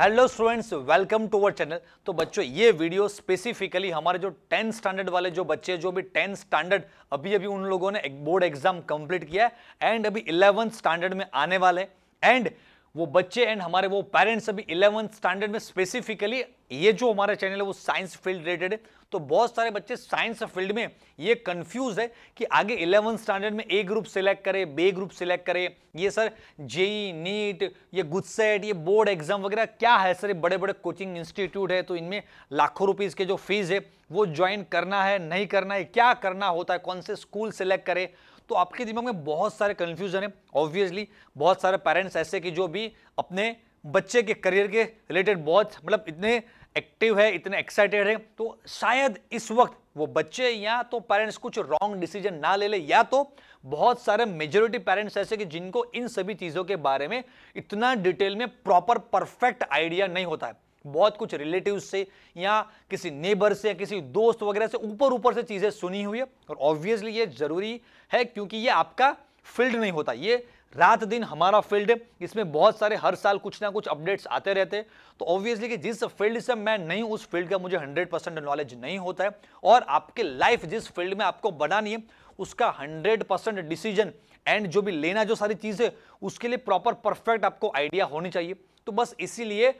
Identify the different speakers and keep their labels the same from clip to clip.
Speaker 1: Hello students welcome to our channel तो बच्चों ये वीडियो स्पेसिफिकली हमारे जो टेंथ स्टैंडर्ड वाले जो बच्चे जो भी टेंथ स्टैंडर्ड अभी अभी उन लोगों ने एक बोर्ड एग्जाम कंप्लीट किया है एंड अभी इलेवंथ स्टैंडर्ड में आने वाले एंड वो बच्चे एंड हमारे वो पेरेंट्स अभी इलेवंथ स्टैंडर्ड में स्पेसिफिकली ये जो हमारा चैनल है वो साइंस फील्ड रिलेटेड है तो बहुत सारे बच्चे साइंस फील्ड में ये कंफ्यूज है कि आगे इलेवंथ स्टैंडर्ड में ए ग्रुप सिलेक्ट करे बे ग्रुप सिलेक्ट करे ये सर जेई नीट ये गुस्सेट ये बोर्ड एग्जाम वगैरह क्या है सर बड़े बड़े कोचिंग इंस्टीट्यूट है तो इनमें लाखों रुपीज़ के जो फीस है वो ज्वाइन करना है नहीं करना है क्या करना होता है कौन से स्कूल सेलेक्ट करे तो आपके दिमाग में बहुत सारे कन्फ्यूजन है ऑब्वियसली बहुत सारे पेरेंट्स ऐसे कि जो भी अपने बच्चे के करियर के रिलेटेड बहुत मतलब इतने एक्टिव है इतने एक्साइटेड है तो शायद इस वक्त वो बच्चे या तो पेरेंट्स कुछ रॉन्ग डिसीजन ना ले ले या तो बहुत सारे मेजोरिटी पेरेंट्स ऐसे कि जिनको इन सभी चीज़ों के बारे में इतना डिटेल में प्रॉपर परफेक्ट आइडिया नहीं होता है बहुत कुछ रिलेटिव से या किसी नेबर से या किसी दोस्त वगैरह से ऊपर ऊपर से चीज़ें सुनी हुई है और ऑब्वियसली ये ज़रूरी है क्योंकि ये आपका फील्ड नहीं होता ये रात दिन हमारा फील्ड है इसमें बहुत सारे हर साल कुछ ना कुछ अपडेट्स आते रहते हैं तो ऑब्वियसली कि जिस फील्ड से मैं नहीं उस फील्ड का मुझे 100 परसेंट नॉलेज नहीं होता है और आपके लाइफ जिस फील्ड में आपको बनानी है उसका 100 परसेंट डिसीजन एंड जो भी लेना जो सारी चीज़ है उसके लिए प्रॉपर परफेक्ट आपको आइडिया होनी चाहिए तो बस इसीलिए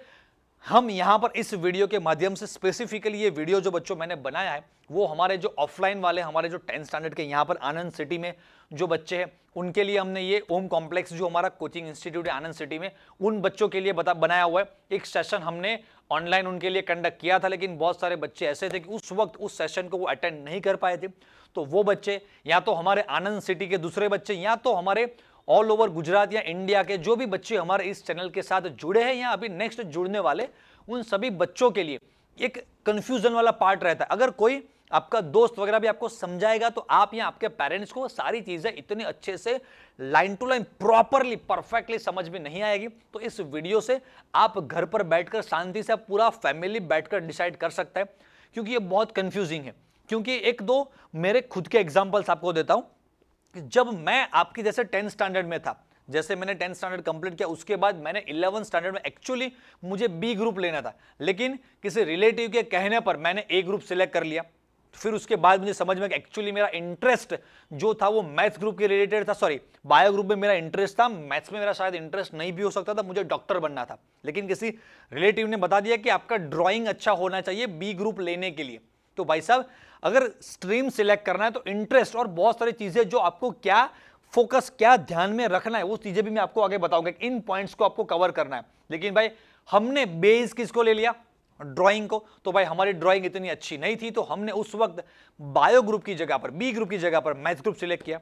Speaker 1: हम यहाँ पर इस वीडियो के माध्यम से स्पेसिफिकली ये वीडियो जो बच्चों मैंने बनाया है वो हमारे जो ऑफलाइन वाले हमारे जो टेंथ स्टैंडर्ड के यहाँ पर आनंद सिटी में जो बच्चे हैं उनके लिए हमने ये ओम कॉम्प्लेक्स जो हमारा कोचिंग इंस्टीट्यूट है आनंद सिटी में उन बच्चों के लिए बता बनाया हुआ है एक सेशन हमने ऑनलाइन उनके लिए कंडक्ट किया था लेकिन बहुत सारे बच्चे ऐसे थे कि उस वक्त उस सेशन को वो अटेंड नहीं कर पाए थे तो वो बच्चे या तो हमारे आनंद सिटी के दूसरे बच्चे या तो हमारे ऑल ओवर गुजरात या इंडिया के जो भी बच्चे हमारे इस चैनल के साथ जुड़े हैं या अभी नेक्स्ट जुड़ने वाले उन सभी बच्चों के लिए एक कन्फ्यूजन वाला पार्ट रहता है अगर कोई आपका दोस्त वगैरह भी आपको समझाएगा तो आप या आपके पेरेंट्स को सारी चीज़ें इतने अच्छे से line to line properly perfectly समझ में नहीं आएगी तो इस वीडियो से आप घर पर बैठकर शांति से पूरा फैमिली बैठकर डिसाइड कर सकता है क्योंकि ये बहुत कंफ्यूजिंग है क्योंकि एक दो मेरे खुद के एग्जाम्पल्स आपको देता कि जब मैं आपकी जैसे टेंथ स्टैंडर्ड में था जैसे मैंने टेंथ स्टैंडर्ड कंप्लीट किया उसके बाद मैंने इलेवन स्टैंडर्ड में एक्चुअली मुझे बी ग्रुप लेना था लेकिन किसी रिलेटिव के कहने पर मैंने ए ग्रुप सिलेक्ट कर लिया फिर उसके बाद मुझे समझ में एक्चुअली मेरा इंटरेस्ट जो था वो मैथ्स ग्रुप के रिलेटेड था सॉरी बायो ग्रुप में मेरा इंटरेस्ट था मैथ्स में मेरा शायद इंटरेस्ट नहीं भी हो सकता था मुझे डॉक्टर बनना था लेकिन किसी रिलेटिव ने बता दिया कि आपका ड्रॉइंग अच्छा होना चाहिए बी ग्रुप लेने के लिए तो भाई साहब अगर स्ट्रीम सिलेक्ट करना है तो इंटरेस्ट और बहुत सारी चीज़ें जो आपको क्या फोकस क्या ध्यान में रखना है वो चीज़ें भी मैं आपको आगे बताऊंगा इन पॉइंट्स को आपको कवर करना है लेकिन भाई हमने बेस किसको ले लिया ड्राइंग को तो भाई हमारी ड्राइंग इतनी अच्छी नहीं थी तो हमने उस वक्त बायो ग्रुप की जगह पर बी ग्रुप की जगह पर मैथ ग्रुप सिलेक्ट किया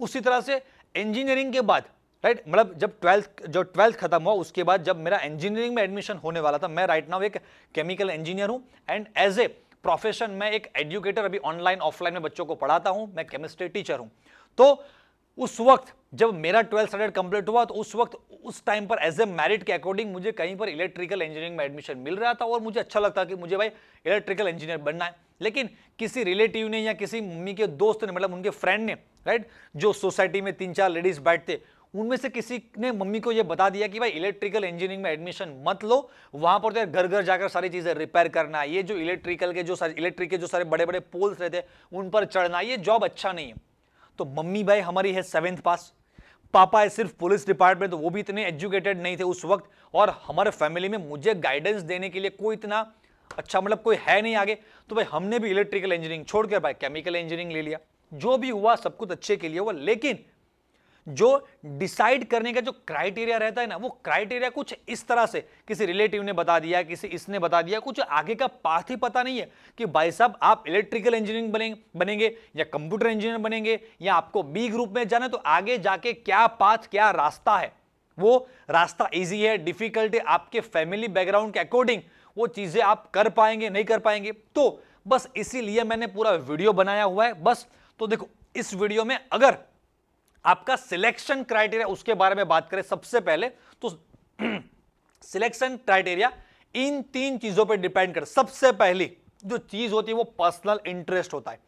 Speaker 1: उसी तरह से इंजीनियरिंग के बाद राइट मतलब जब ट्वेल्थ जो ट्वेल्थ खत्म हुआ उसके बाद जब मेरा इंजीनियरिंग में एडमिशन होने वाला था मैं राइट नाउ एक केमिकल इंजीनियर हूँ एंड एज ए प्रोफेशन मैं एक एजुकेटर अभी ऑनलाइन ऑफलाइन में बच्चों को पढ़ाता हूँ मैं केमिस्ट्री टीचर हूँ तो उस वक्त जब मेरा ट्वेल्थ स्टैंडर्ड कंप्लीट हुआ तो उस वक्त उस टाइम पर एज ए मेरिट के अकॉर्डिंग मुझे कहीं पर इलेक्ट्रिकल इंजीनियरिंग में एडमिशन मिल रहा था और मुझे अच्छा लगता कि मुझे भाई इलेक्ट्रिकल इंजीनियर बनना है लेकिन किसी रिलेटिव ने या किसी मम्मी के दोस्त ने मतलब उनके फ्रेंड ने राइट जो सोसाइटी में तीन चार लेडीज बैठते उनमें से किसी ने मम्मी को यह बता दिया कि भाई इलेक्ट्रिकल इंजीनियरिंग में एडमिशन मत लो वहां पर तो घर घर जाकर सारी चीजें रिपेयर करना ये जो इलेक्ट्रिकल के जो सारे इलेक्ट्रिक के जो सारे बड़े बड़े पोल्स रहते हैं उन पर चढ़ना ये जॉब अच्छा नहीं है तो मम्मी भाई हमारी है सेवेंथ पास पापा है सिर्फ पुलिस डिपार्टमेंट तो वो भी इतने एजुकेटेड नहीं थे उस वक्त और हमारे फैमिली में मुझे गाइडेंस देने के लिए कोई इतना अच्छा मतलब कोई है नहीं आगे तो भाई हमने भी इलेक्ट्रिकल इंजीनियरिंग छोड़कर भाई केमिकल इंजीनियरिंग ले लिया जो भी हुआ सब कुछ अच्छे के लिए हुआ लेकिन जो डिसाइड करने का जो क्राइटेरिया रहता है ना वो क्राइटेरिया कुछ इस तरह से किसी रिलेटिव ने बता दिया किसी इसने बता दिया कुछ आगे का पाथ ही पता नहीं है कि भाई साहब आप इलेक्ट्रिकल इंजीनियरिंग बनेंगे बनेंगे या कंप्यूटर इंजीनियर बनेंगे या आपको बी ग्रुप में जाना तो आगे जाके क्या पाथ क्या रास्ता है वो रास्ता ईजी है डिफिकल्ट है आपके फैमिली बैकग्राउंड के अकॉर्डिंग वो चीज़ें आप कर पाएंगे नहीं कर पाएंगे तो बस इसीलिए मैंने पूरा वीडियो बनाया हुआ है बस तो देखो इस वीडियो में अगर आपका सिलेक्शन क्राइटेरिया उसके बारे में बात करें सबसे पहले तो सिलेक्शन क्राइटेरिया इन तीन चीजों पर डिपेंड कर सबसे पहली जो चीज होती है वो पर्सनल इंटरेस्ट होता है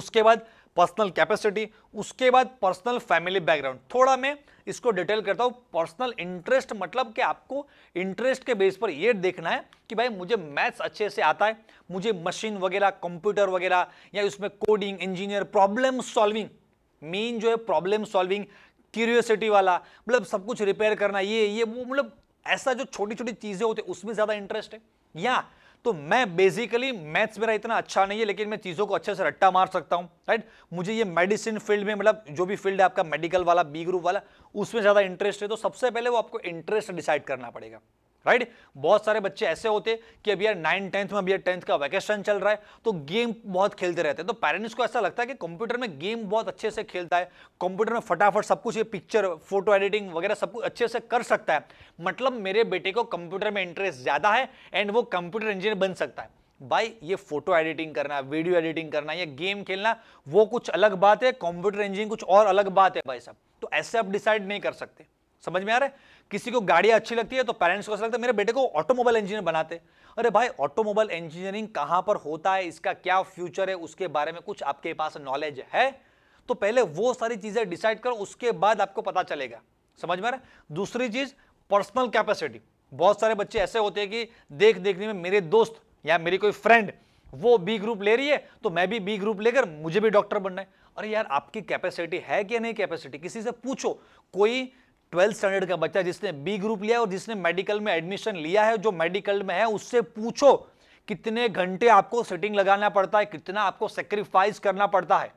Speaker 1: उसके बाद पर्सनल कैपेसिटी उसके बाद पर्सनल फैमिली बैकग्राउंड थोड़ा मैं इसको डिटेल करता हूं पर्सनल इंटरेस्ट मतलब कि आपको इंटरेस्ट के बेस पर यह देखना है कि भाई मुझे मैथ्स अच्छे से आता है मुझे मशीन वगैरह कंप्यूटर वगैरह या उसमें coding engineer problem solving main जो है प्रॉब्लम सॉल्विंग क्यूरियोसिटी वाला मतलब सब कुछ रिपेयर करना ये ये वो मतलब ऐसा जो छोटी छोटी चीज़ें होती है उसमें ज़्यादा इंटरेस्ट है या तो मैं बेसिकली मैथ्स मेरा इतना अच्छा नहीं है लेकिन मैं चीज़ों को अच्छे से रट्टा मार सकता हूं राइट मुझे ये मेडिसिन फील्ड में मतलब जो भी फील्ड है आपका मेडिकल वाला बी ग्रुप वाला उसमें ज़्यादा इंटरेस्ट है तो सबसे पहले वो आपको इंटरेस्ट डिसाइड करना पड़ेगा राइट right? बहुत सारे बच्चे ऐसे होते कि अभी यार नाइन टेंथ में अभी यार टेंथ का वैकेशन चल रहा है तो गेम बहुत खेलते रहते हैं तो पेरेंट्स को ऐसा लगता है कि कंप्यूटर में गेम बहुत अच्छे से खेलता है कंप्यूटर में फटाफट सब कुछ ये पिक्चर फोटो एडिटिंग वगैरह सब कुछ अच्छे से कर सकता है मतलब मेरे बेटे को कंप्यूटर में इंटरेस्ट ज़्यादा है एंड वो कंप्यूटर इंजीनियर बन सकता है भाई ये फोटो एडिटिंग करना वीडियो एडिटिंग करना या गेम खेलना वो कुछ अलग बात है कंप्यूटर इंजीनियरिंग कुछ और अलग बात है भाई साहब तो ऐसे आप डिसाइड नहीं कर सकते समझ में आ रहा है किसी को गाड़ी अच्छी लगती है तो पेरेंट्स को ऐसा लगता है मेरे बेटे को ऑटोमोबाइल इंजीनियर बनाते अरे भाई ऑटोमोबाइल इंजीनियरिंग कहाँ पर होता है इसका क्या फ्यूचर है उसके बारे में कुछ आपके पास नॉलेज है तो पहले वो सारी चीज़ें डिसाइड करो उसके बाद आपको पता चलेगा समझ में आ रहा दूसरी चीज़ पर्सनल कैपेसिटी बहुत सारे बच्चे ऐसे होते हैं कि देख देखने में मेरे दोस्त या मेरी कोई फ्रेंड वो बी ग्रुप ले रही है तो मैं भी बी ग्रुप लेकर मुझे भी डॉक्टर बनना है अरे यार आपकी कैपेसिटी है कि नहीं कैपेसिटी किसी से पूछो कोई ट्वेल्थ स्टैंडर्ड का बच्चा जिसने बी ग्रुप लिया और जिसने मेडिकल में एडमिशन लिया है जो मेडिकल में है उससे पूछो कितने घंटे आपको सिटिंग लगाना पड़ता है कितना आपको सेक्रीफाइस करना पड़ता है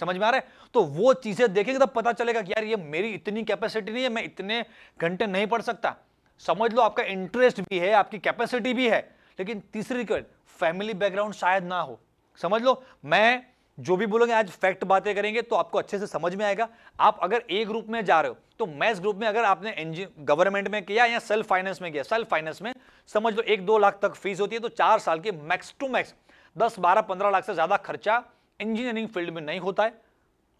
Speaker 1: समझ में आ रहा है तो वो चीज़ें देखेंगे तब पता चलेगा कि यार ये मेरी इतनी कैपेसिटी नहीं है मैं इतने घंटे नहीं पढ़ सकता समझ लो आपका इंटरेस्ट भी है आपकी कैपेसिटी भी है लेकिन तीसरी रिक्वेस्ट फैमिली बैकग्राउंड शायद ना हो समझ लो मैं जो भी बोलोगे आज फैक्ट बातें करेंगे तो आपको अच्छे से समझ में आएगा आप अगर ए ग्रुप में जा रहे हो तो मैथ ग्रुप में अगर आपने एनजी गवर्नमेंट में किया या सेल्फ फाइनेंस में किया सेल्फ फाइनेंस में समझ लो एक दो लाख तक फीस होती है तो चार साल की मैक्स टू मैक्स दस बारह पंद्रह लाख से ज़्यादा खर्चा इंजीनियरिंग फील्ड में नहीं होता है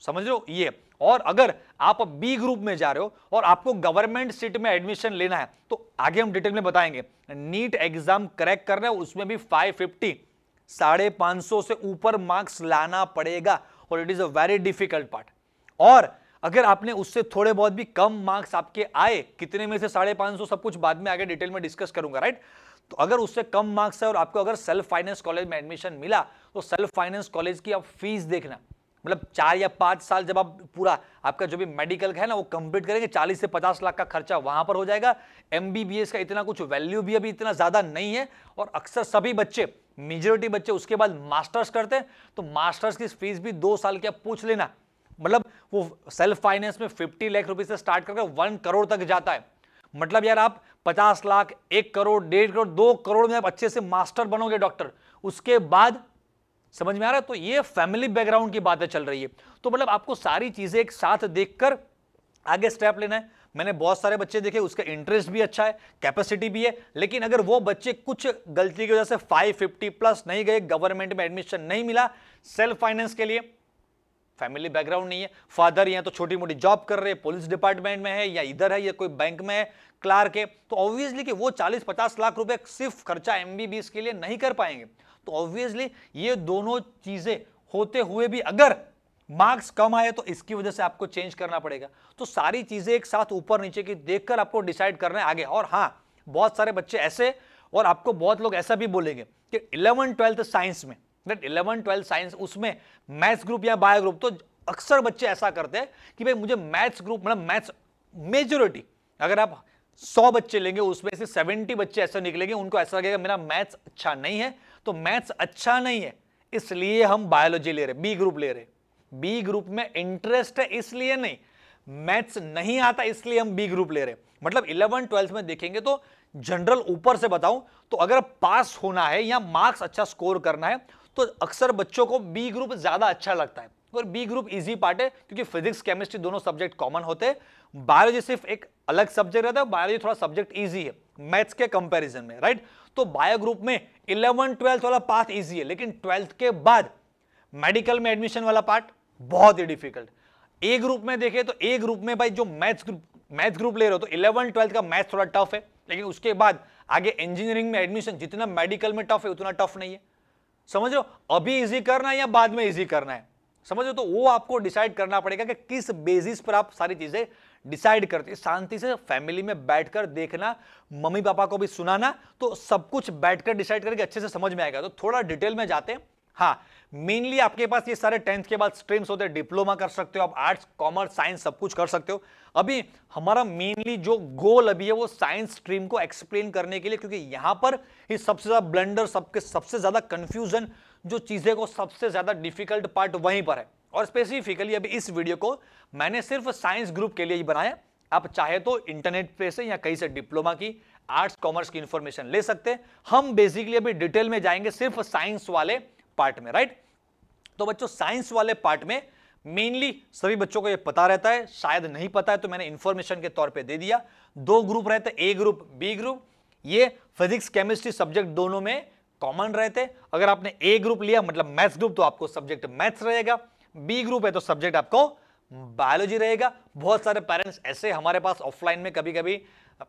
Speaker 1: समझ लो ये और अगर आप बी ग्रुप में जा रहे हो और आपको गवर्नमेंट सीट में एडमिशन लेना है तो आगे हम डिटेल में बताएंगे नीट एग्जाम क्रैक करना है उसमें भी फिफ्टी साढ़े पांच सौ से ऊपर मार्क्स लाना पड़ेगा और it is a very difficult part और अगर आपने उससे थोड़े बहुत भी कम मार्क्स आपके आए कितने में से साढ़े पांच सौ सब कुछ बाद में आगे डिटेल में डिस्कस करूंगा राइट तो अगर उससे कम मार्क्स है और आपको अगर सेल्फ फाइनेंस कॉलेज में एडमिशन मिला तो सेल्फ फाइनेंस कॉलेज की आप फीस देखना मतलब चार या पाँच साल जब आप पूरा आपका जो भी मेडिकल है ना वो कंप्लीट करेंगे चालीस से पचास लाख का खर्चा वहाँ पर हो जाएगा एम का इतना कुछ वैल्यू भी अभी इतना ज़्यादा नहीं है और अक्सर सभी बच्चे मेजोरिटी बच्चे उसके बाद मास्टर्स करते हैं तो मास्टर्स की फीस भी दो साल की आप पूछ लेना मतलब वो सेल्फ फाइनेंस में फिफ्टी लाख रुपए से स्टार्ट करके वन करोड़ तक जाता है मतलब यार आप पचास लाख एक करोड़ डेढ़ करोड़ दो करोड़ में आप अच्छे से मास्टर बनोगे डॉक्टर उसके बाद समझ में आ रहा है तो ये फैमिली बैकग्राउंड की बातें चल रही है तो मतलब आपको सारी चीज़ें एक साथ देखकर आगे स्टेप लेना है मैंने बहुत सारे बच्चे देखे उसका इंटरेस्ट भी अच्छा है कैपेसिटी भी है लेकिन अगर वो बच्चे कुछ गलती की वजह से 550 प्लस नहीं गए गवर्नमेंट में एडमिशन नहीं मिला सेल्फ फाइनेंस के लिए फैमिली बैकग्राउंड नहीं है फादर या तो छोटी मोटी जॉब कर रहे हैं पुलिस डिपार्टमेंट में है या इधर है या कोई बैंक में है क्लार्क है तो ऑब्वियसली कि वो 40-50 लाख रुपए सिर्फ खर्चा एमबीबीएस के लिए नहीं कर पाएंगे तो ऑब्वियसली ये दोनों चीजें होते हुए भी अगर मार्क्स कम आए तो इसकी वजह से आपको चेंज करना पड़ेगा तो सारी चीजें एक साथ ऊपर नीचे की देखकर आपको डिसाइड करना है आगे और हाँ बहुत सारे बच्चे ऐसे और आपको बहुत लोग ऐसा भी बोलेंगे कि इलेवन ट्वेल्थ साइंस में इलेवन ट्वेल्थ साइंस उसमें मैथ्स ग्रुप या बायो ग्रुप तो अक्सर बच्चे ऐसा करते हैं कि भाई मुझे मैथ्स ग्रुप मतलब मैथ्स मेजोरिटी अगर आप सौ बच्चे लेंगे उसमें से सेवेंटी बच्चे ऐसे निकलेंगे उनको ऐसा लगेगा मेरा मैथ्स अच्छा नहीं है तो मैथ्स अच्छा नहीं है इसलिए हम बायोलॉजी ले रहे बी ग्रुप ले रहे बी ग्रुप में इंटरेस्ट है इसलिए नहीं मैथ्स नहीं आता इसलिए हम बी ग्रुप ले रहे मतलब इलेवन ट्वेल्थ में देखेंगे तो जनरल ऊपर से बताऊं तो अगर पास होना है या मार्क्स अच्छा स्कोर करना है तो अक्सर बच्चों को बी ग्रुप ज्यादा अच्छा लगता है और बी ग्रुप इजी पार्ट है क्योंकि फिजिक्स केमिस्ट्री दोनों सब्जेक्ट कॉमन होते हैं बायोलॉजी सिर्फ एक अलग सब्जेक्ट रहता है बायोलॉजी थोड़ा सब्जेक्ट इजी है मैथ्स के कंपैरिजन में राइट तो बायो ग्रुप में इलेवन ट्वेल्थ वाला पाथ इजी है लेकिन ट्वेल्थ के बाद मेडिकल में एडमिशन वाला पार्ट बहुत ही डिफिकल्ट ए ग्रुप में देखे तो ए ग्रुप में भाई जो मैथ्स ग्रुप मैथ्स ग्रुप ले रहे हो तो इलेवन ट्वेल्थ का मैथ्स थोड़ा टफ है लेकिन उसके बाद आगे इंजीनियरिंग में एडमिशन जितना मेडिकल में टफ है उतना टफ नहीं है समझ लो अभी इजी करना है या बाद में इजी करना है समझो तो वो आपको डिसाइड करना पड़ेगा कि किस बेसिस पर आप सारी चीज़ें डिसाइड करते शांति से फैमिली में बैठकर देखना मम्मी पापा को भी सुनाना तो सब कुछ बैठकर डिसाइड करके अच्छे से समझ में आएगा तो थोड़ा डिटेल में जाते हैं हाँ मेनली आपके पास ये सारे टेंथ के बाद स्ट्रीम्स होते हैं डिप्लोमा कर सकते हो आप आर्ट्स कॉमर्स साइंस सब कुछ कर सकते हो अभी हमारा मेनली जो गोल अभी है वो साइंस स्ट्रीम को एक्सप्लेन करने के लिए क्योंकि यहां पर ही सबसे ज़्यादा ब्लेंडर सबके सबसे ज़्यादा कंफ्यूजन जो चीज़ें को सबसे ज़्यादा डिफिकल्ट पार्ट वहीं पर है और स्पेसिफिकली अभी इस वीडियो को मैंने सिर्फ साइंस ग्रुप के लिए ही बनाया आप चाहे तो इंटरनेट पे से या कहीं से डिप्लोमा की आर्ट्स कॉमर्स की इन्फॉर्मेशन ले सकते हैं हम बेसिकली अभी डिटेल में जाएंगे सिर्फ साइंस वाले पार्ट में राइट तो बच्चों साइंस वाले पार्ट में मेनली सभी बच्चों को ये पता रहता है शायद नहीं पता है तो मैंने इन्फॉर्मेशन के तौर पे दे दिया दो ग्रुप रहते ए ग्रुप बी ग्रुप ये फिजिक्स केमिस्ट्री सब्जेक्ट दोनों में कॉमन रहते अगर आपने ए ग्रुप लिया मतलब मैथ्स ग्रुप तो आपको सब्जेक्ट मैथ्स रहेगा बी ग्रुप है तो सब्जेक्ट आपको बायोलॉजी रहेगा बहुत सारे पेरेंट्स ऐसे हमारे पास ऑफलाइन में कभी कभी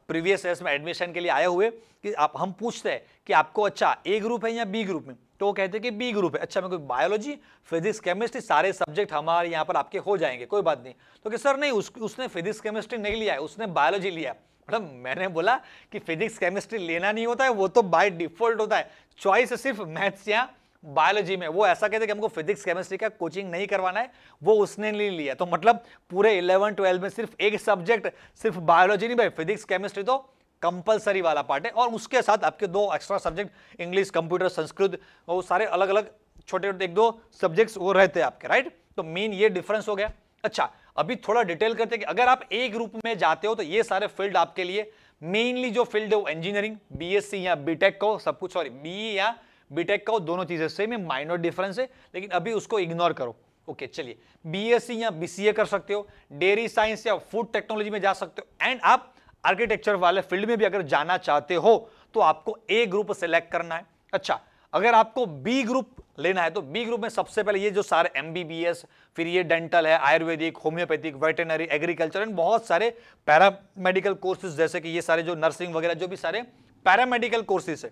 Speaker 1: प्रीवियस ईयर में एडमिशन के लिए आए हुए कि आप हम पूछते हैं कि आपको अच्छा ए ग्रुप है या बी ग्रुप में तो वो कहते हैं कि बी ग्रुप है अच्छा मैं कोई बायोलॉजी फिजिक्स केमिस्ट्री सारे सब्जेक्ट हमारे यहाँ पर आपके हो जाएंगे कोई बात नहीं तो कि सर नहीं उस, उसने फिजिक्स केमिस्ट्री नहीं लिया है उसने बायोलॉजी लिया है मतलब मैंने बोला कि फिजिक्स केमिस्ट्री लेना नहीं होता है वो तो बाय डिफॉल्ट होता है चॉइस सिर्फ मैथ्स या बायोलॉजी में वो ऐसा कहते कि हमको फिजिक्स केमिस्ट्री का कोचिंग नहीं करवाना है वो उसने नहीं लिया तो मतलब पूरे इलेवन ट्वेल्व में सिर्फ एक सब्जेक्ट सिर्फ बायोलॉजी नहीं भाई फिजिक्स केमिस्ट्री तो कंपलसरी वाला पार्ट है और उसके साथ आपके दो extra subject English computer Sanskrit वो सारे अलग अलग छोटे छोटे एक दो सब्जेक्ट्स वो रहते हैं आपके राइट तो मेन ये डिफरेंस हो गया अच्छा अभी थोड़ा डिटेल करते कि अगर आप ए ग्रुप में जाते हो तो ये सारे फील्ड आपके लिए मेनली जो फील्ड है वो इंजीनियरिंग बीएससी या बीटेक का हो सब कुछ सॉरी बीई या बीटेक का हो दोनों चीजें सेम है माइनर डिफरेंस है लेकिन अभी उसको इग्नोर करो ओके चलिए बीएससी या बीसीए कर सकते हो डेयरी साइंस या फूड टेक्नोलॉजी में जा सकते हो एंड आप आर्किटेक्चर वाले फील्ड में भी अगर जाना चाहते हो तो आपको ए ग्रुप सेलेक्ट करना है अच्छा अगर आपको बी ग्रुप लेना है तो बी ग्रुप में सबसे पहले ये जो सारे एम फिर ये डेंटल है ayurvedic homeopathic veterinary agriculture and बहुत सारे पैरामेडिकल कोर्सेज जैसे कि ये सारे जो नर्सिंग वगैरह जो भी सारे पैरामेडिकल कोर्सेज है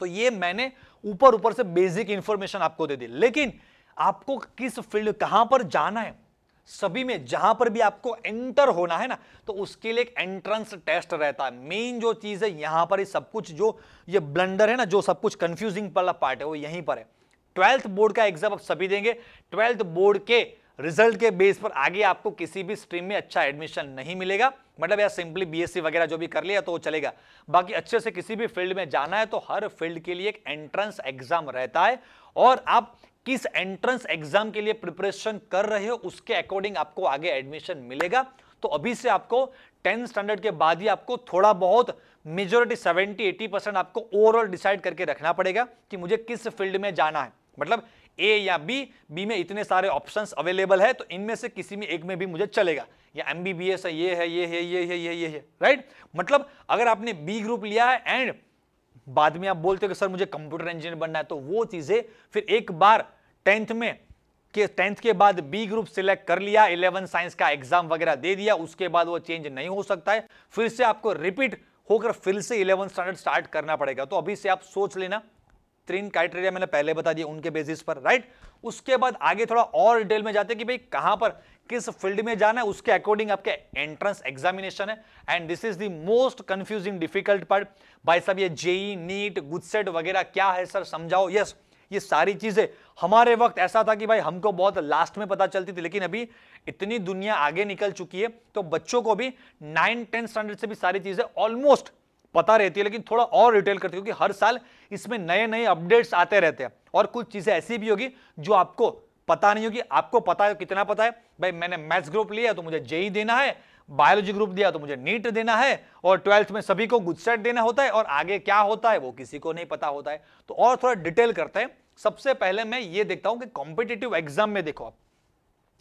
Speaker 1: तो ये मैंने ऊपर ऊपर से बेसिक इंफॉर्मेशन आपको दे दी लेकिन आपको किस फील्ड कहां पर जाना है सभी में जहां पर भी आपको एंटर होना है ना तो उसके लिए एक एंट्रेंस टेस्ट रहता है मेन जो चीज है यहां पर सब कुछ जो ये ब्लंडर है ना जो सब कुछ कंफ्यूजिंग वाला पार्ट है वो यहीं पर है ट्वेल्थ बोर्ड का एग्जाम आप सभी देंगे ट्वेल्थ बोर्ड के रिजल्ट के बेस पर आगे आपको किसी भी स्ट्रीम में अच्छा एडमिशन नहीं मिलेगा मतलब यार सिंपली बीएससी वगैरह जो भी कर लिया तो वो चलेगा बाकी अच्छे से किसी भी फील्ड में जाना है तो हर फील्ड के लिए एक एंट्रेंस एग्जाम रहता है और आप किस एंट्रेंस एग्जाम के लिए प्रिपरेशन कर रहे हो उसके अकॉर्डिंग आपको आगे एडमिशन मिलेगा तो अभी से आपको टेंथ स्टैंडर्ड के बाद ही आपको थोड़ा बहुत मेजोरिटी सेवेंटी एटी परसेंट आपको ओवरऑल डिसाइड करके रखना पड़ेगा कि मुझे किस फील्ड में जाना है मतलब ए या बी बी में इतने सारे ऑप्शन अवेलेबल है तो इनमें से किसी में एक में भी मुझे चलेगा या एम है ये है ये है ये है ये है ये है राइट मतलब अगर आपने बी ग्रुप लिया है एंड बाद में आप बोलते हो कि सर मुझे कंप्यूटर इंजीनियर बनना है तो वो चीजें फिर एक बार टेंथ में कि टेंथ के बाद बी ग्रुप सिलेक्ट कर लिया इलेवन साइंस का एग्जाम वगैरह दे दिया उसके बाद वो चेंज नहीं हो सकता है फिर से आपको रिपीट होकर फिर से इलेवन स्टैंडर्ड स्टार्ट करना पड़ेगा तो अभी से आप सोच लेना तीन क्राइटेरिया मैंने पहले बता दिया उनके बेसिस पर राइट उसके बाद आगे थोड़ा और डिटेल में जाते कि भाई कहां पर किस फील्ड में जाना है उसके अकॉर्डिंग आपके एंट्रेंस एग्जामिनेशन है and this is the most confusing difficult part भाई साहब ये जेई नीट गुडसेट वगैरह क्या है सर समझाओ यस yes, ये सारी चीजें हमारे वक्त ऐसा था कि भाई हमको बहुत लास्ट में पता चलती थी लेकिन अभी इतनी दुनिया आगे निकल चुकी है तो बच्चों को भी नाइन टेंथ स्टैंडर्ड से भी सारी चीजें ऑलमोस्ट पता रहती है लेकिन थोड़ा और डिटेल करती क्योंकि हर साल इसमें नए नए अपडेट्स आते रहते हैं और कुछ चीजें ऐसी भी होगी जो आपको पता नहीं होगी आपको पता है कितना पता है भाई मैंने मैथ्स ग्रुप लिया तो मुझे जेई देना है बायोलॉजी ग्रुप दिया तो मुझे नीट देना है और ट्वेल्थ में सभी को गुजसेट देना होता है और आगे क्या होता है वो किसी को नहीं पता होता है तो और थोड़ा डिटेल करते हैं सबसे पहले मैं ये देखता हूं कि कॉम्पिटेटिव एग्जाम में देखो आप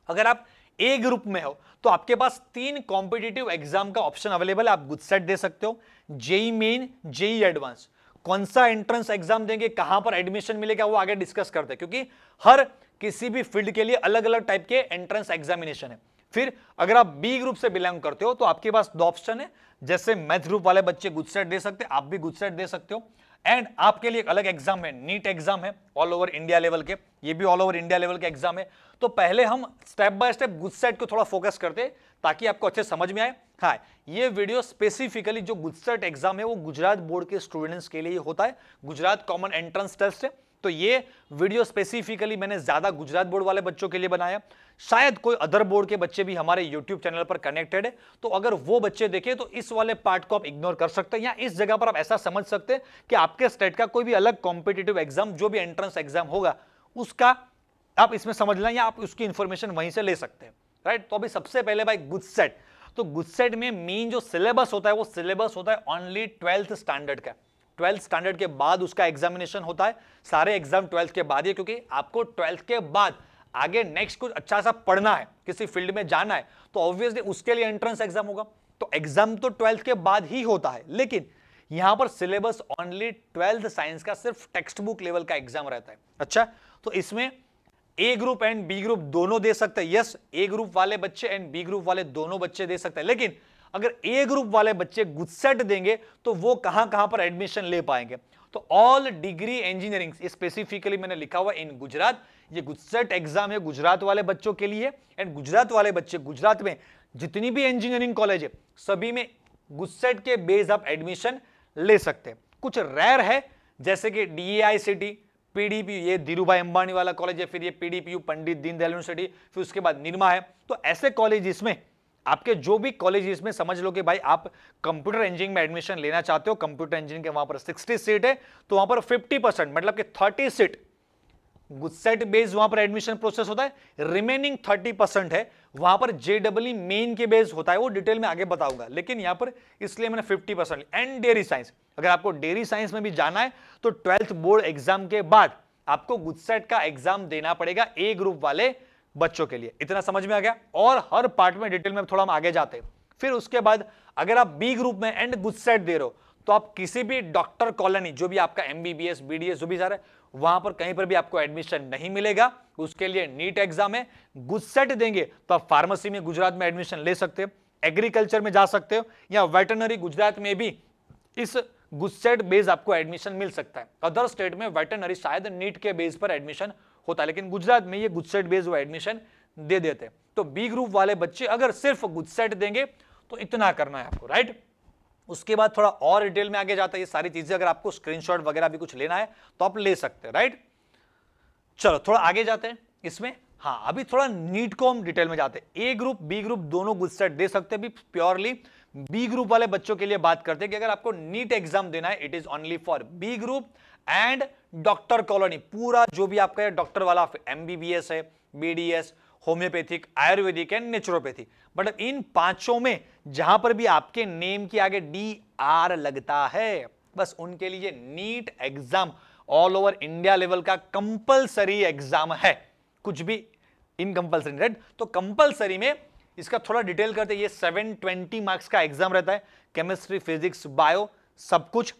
Speaker 1: अगर आप ए ग्रुप में हो तो आपके पास तीन कॉम्पिटेटिव एग्जाम का ऑप्शन अवेलेबल है आप गुजसेट दे सकते हो जेई मेन जेई एडवांस कौन सा एंट्रेंस एग्जाम देंगे कहां पर एडमिशन मिलेगा वो आगे डिस्कस करते हैं क्योंकि हर किसी भी फील्ड के लिए अलग अलग टाइप के एंट्रेंस एग्जामिनेशन है फिर अगर आप बी ग्रुप से बिलोंग करते हो तो आपके पास दो ऑप्शन है जैसे मैथ ग्रुप वाले बच्चे गुजसेट दे सकते आप भी गुजसेट दे सकते हो एंड आपके लिए एक अलग एग्जाम है नीट एग्जाम है ऑल ओवर इंडिया लेवल के ये भी ऑल ओवर इंडिया लेवल के एग्जाम है तो पहले हम स्टेप बाय स्टेप गुजसेट को थोड़ा फोकस करते ताकि आपको अच्छे समझ में आए हाँ ये वीडियो स्पेसिफिकली जो गुजसेट एग्जाम है वो गुजरात बोर्ड के स्टूडेंट्स के लिए होता है गुजरात कॉमन एंट्रेंस टेस्ट है तो ये वीडियो स्पेसिफिकली मैंने ज़्यादा गुजरात बोर्ड वाले बच्चों के लिए बनाया शायद कोई अदर बोर्ड के बच्चे भी हमारे यूट्यूब चैनल पर कनेक्टेड है तो अगर वो बच्चे देखें तो इस वाले पार्ट को आप इग्नोर कर सकते हैं या इस जगह पर आप ऐसा समझ सकते हैं कि आपके स्टेट का कोई भी अलग कॉम्पिटेटिव एग्जाम जो भी एंट्रेंस एग्जाम होगा उसका आप इसमें समझ लें या आप उसकी इंफॉर्मेशन वहीं से ले सकते हैं राइट तो अभी सबसे पहले भाई गुड सेट तो गुड सेट में मेन जो सिलेबस होता है वो सिलेबस होता है ओनली ट्वेल्थ स्टैंडर्ड का ट्वेल्थ स्टैंडर्ड के बाद उसका एग्जामिनेशन होता है सारे एग्जाम ट्वेल्थ के बाद ही क्योंकि आपको ट्वेल्थ के बाद आगे नेक्स्ट कुछ अच्छा सा पढ़ना है किसी फील्ड में जाना है तो ऑब्वियसली उसके लिए एंट्रेंस एग्जाम होगा तो एग्जाम तो ट्वेल्थ के बाद ही होता है लेकिन यहां पर सिलेबस ओनली ट्वेल्थ साइंस का सिर्फ टेक्स्ट बुक लेवल का एग्जाम रहता है अच्छा तो इसमें A group and B group दोनों दे सकते हैं यस ए ग्रुप वाले बच्चे एंड बी ग्रुप वाले दोनों बच्चे दे सकते हैं लेकिन अगर ए ग्रुप वाले बच्चे गुस्सेट देंगे तो वो कहां कहां पर एडमिशन ले पाएंगे तो ऑल डिग्री इंजीनियरिंग स्पेसिफिकली मैंने लिखा हुआ इन गुजरात ये गुजसेट एग्जाम है गुजरात वाले बच्चों के लिए एंड गुजरात वाले बच्चे गुजरात में जितनी भी इंजीनियरिंग कॉलेज है सभी में गुस्सेट के बेस आप एडमिशन ले सकते हैं कुछ रेयर है जैसे कि D I C T PDP ये धीरूभाई अंबानी वाला कॉलेज है फिर ये पीडीपीयू पंडित दीनदयाल यूनिवर्सिटी फिर उसके बाद निर्मा है तो ऐसे कॉलेज इसमें आपके जो भी कॉलेज में समझ लो कि भाई आप कंप्यूटर इंजीनियरिंग में एडमिशन लेना चाहते हो कंप्यूटर इंजीनियरिंग के वहां पर 60 सीट है तो वहां पर 50 परसेंट मतलब कि 30 सीट सेट बेस वहां पर एडमिशन प्रोसेस होता है रिमेनिंग 30 परसेंट है वहां पर जेडब्ल्यू मेन e के बेस होता है वो डिटेल में आगे बताऊंगा लेकिन यहां पर इसलिए मैंने fifty percent and dairy science अगर आपको डेयरी साइंस में भी जाना है तो ट्वेल्थ बोर्ड एग्जाम के बाद आपको गुजसेट का एग्जाम देना पड़ेगा ए ग्रुप वाले बच्चों के लिए इतना समझ में आ गया और हर पार्ट में डिटेल में थोड़ा हम आगे जाते हैं फिर उसके बाद अगर आप बी ग्रुप में एंड गुड सेट दे रहे हो तो आप किसी भी डॉक्टर कॉलोनी जो भी आपका एमबीबीएस बीडीएस जो भी है वहां पर कहीं पर भी आपको एडमिशन नहीं मिलेगा उसके लिए नीट एग्जाम है सेट देंगे तो आप फार्मेसी में गुजरात में एडमिशन ले सकते हो एग्रीकल्चर में जा सकते हो या वेटनरी गुजरात में भी इस सेट बेस आपको एडमिशन मिल सकता है अदर स्टेट में वेटनरी शायद नीट के बेस पर एडमिशन होता है लेकिन गुजरात में ये गुजसेट बेस्ड वो एडमिशन दे देते हैं तो बी ग्रुप वाले बच्चे अगर सिर्फ गुजसेट देंगे तो इतना करना है आपको राइट उसके बाद थोड़ा और डिटेल में आगे जाता है ये सारी चीजें अगर आपको स्क्रीनशॉट वगैरह भी कुछ लेना है तो आप ले सकते हैं राइट चलो थोड़ा आगे जाते हैं इसमें हाँ अभी थोड़ा नीट को हम डिटेल में जाते हैं ए ग्रुप बी ग्रुप दोनों गुजसेट दे सकते हैं भी प्योरली बी ग्रुप वाले बच्चों के लिए बात करते हैं कि अगर आपको नीट एग्जाम देना है it is only for B group and doctor colony पूरा जो भी आपका डॉक्टर वाला एमबीबीएस है BDS homeopathic ayurvedic and naturopathy मतलब इन पांचों में जहां पर भी आपके नेम के आगे डी आर लगता है बस उनके लिए NEET exam all over India level का कंपलसरी एग्जाम है कुछ भी इनकम्पल्सरी राइट तो कंपलसरी में इसका थोड़ा डिटेल करते ये 720 मार्क्स का एग्जाम रहता है केमिस्ट्री फिजिक्स बायो सब कुछ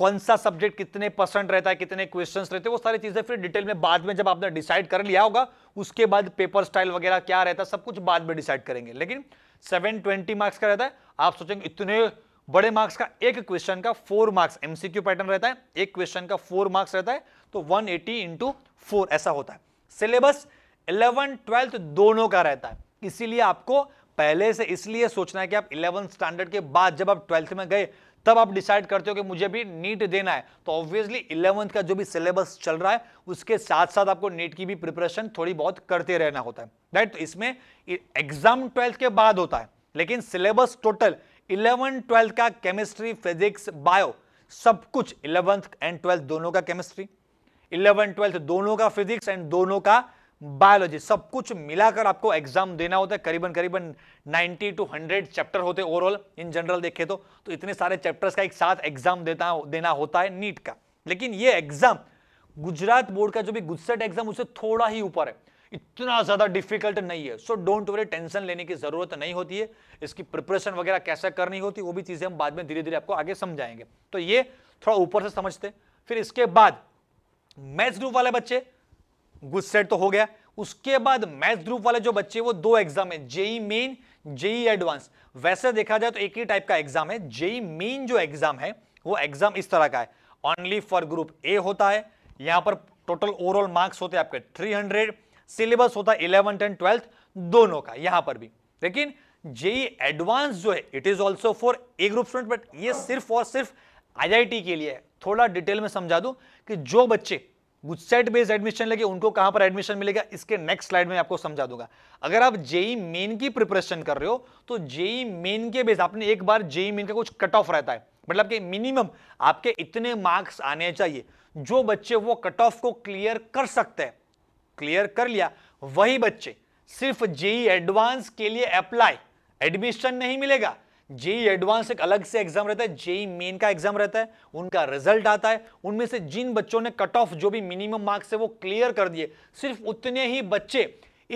Speaker 1: कौन सा सब्जेक्ट कितने परसेंट रहता है कितने क्वेश्चंस रहते हैं वो सारी चीजें फिर डिटेल में बाद में जब आपने डिसाइड कर लिया होगा उसके बाद पेपर स्टाइल वगैरह क्या रहता है सब कुछ बाद में डिसाइड करेंगे लेकिन 720 मार्क्स का रहता है आप सोचेंगे इतने बड़े मार्क्स का एक क्वेश्चन का फोर मार्क्स एमसीक्यू पैटर्न रहता है एक क्वेश्चन का फोर मार्क्स रहता है तो वन एटी इंटू फोर ऐसा होता है सिलेबस इलेवन ट्वेल्थ दोनों का रहता है इसीलिए आपको पहले से इसलिए सोचना है कि आप इलेवंथ स्टैंडर्ड के बाद जब आप ट्वेल्थ में गए तब आप डिसाइड करते हो कि मुझे भी नीट देना है तो ऑब्वियसली इलेवंथ का जो भी सिलेबस चल रहा है उसके साथ साथ आपको नीट की भी प्रिपरेशन थोड़ी बहुत करते रहना होता है राइट तो इसमें एग्जाम ट्वेल्थ के बाद होता है लेकिन सिलेबस टोटल इलेवन ट्वेल्थ का केमिस्ट्री फिजिक्स बायो सब कुछ इलेवंथ एंड ट्वेल्थ दोनों का केमिस्ट्री इलेवन ट्वेल्थ दोनों का फिजिक्स एंड दोनों का बायोलॉजी सब कुछ मिलाकर आपको एग्जाम देना होता है करीबन करीबन 90 टू 100 चैप्टर होते ओवरऑल इन जनरल देखे तो तो इतने सारे चैप्टर्स का एक साथ एग्जाम देता देना होता है नीट का लेकिन ये एग्जाम गुजरात बोर्ड का जो भी गुजसेट एग्जाम उसे थोड़ा ही ऊपर है इतना ज़्यादा डिफिकल्ट नहीं है सो डोंट वरी टेंशन लेने की ज़रूरत नहीं होती है इसकी प्रिपरेशन वगैरह कैसे करनी होती वो भी चीज़ें हम बाद में धीरे धीरे आपको आगे समझाएंगे तो ये थोड़ा ऊपर से समझते फिर इसके बाद मैथ्स ग्रुप वाले बच्चे गुड सेट तो हो गया उसके बाद मैथ ग्रुप वाले जो बच्चे वो दो एग्जाम है जेई मेन जेई एडवांस वैसे देखा जाए तो एक ही टाइप का एग्जाम है जेई मेन जो एग्जाम है वो एग्जाम इस तरह का है ओनली फॉर ग्रुप ए होता है यहां पर टोटल ओवरऑल मार्क्स होते हैं आपके 300 सिलेबस होता है इलेवंथ एंड ट्वेल्थ दोनों का यहां पर भी लेकिन जेई एडवांस जो है it is also for A group student but ये सिर्फ और सिर्फ आई के लिए है थोड़ा डिटेल में समझा दूं कि जो बच्चे गुजसेट बेस्ड एडमिशन लगे उनको कहां पर एडमिशन मिलेगा इसके नेक्स्ट स्लाइड में आपको समझा दूंगा अगर आप जेई मेन e की प्रिपरेशन कर रहे हो तो जेई मेन e के बेस आपने एक बार जेई मेन e का कुछ कट ऑफ रहता है मतलब कि मिनिमम आपके इतने मार्क्स आने चाहिए जो बच्चे वो कट ऑफ को क्लियर कर सकते हैं क्लियर कर लिया वही बच्चे सिर्फ जेई एडवांस के लिए अप्लाई एडमिशन नहीं मिलेगा जेई एडवांस e एक अलग से एग्जाम रहता है जेई मेन e का एग्जाम रहता है उनका रिजल्ट आता है उनमें से जिन बच्चों ने कट ऑफ जो भी मिनिमम मार्क्स है वो क्लियर कर दिए सिर्फ उतने ही बच्चे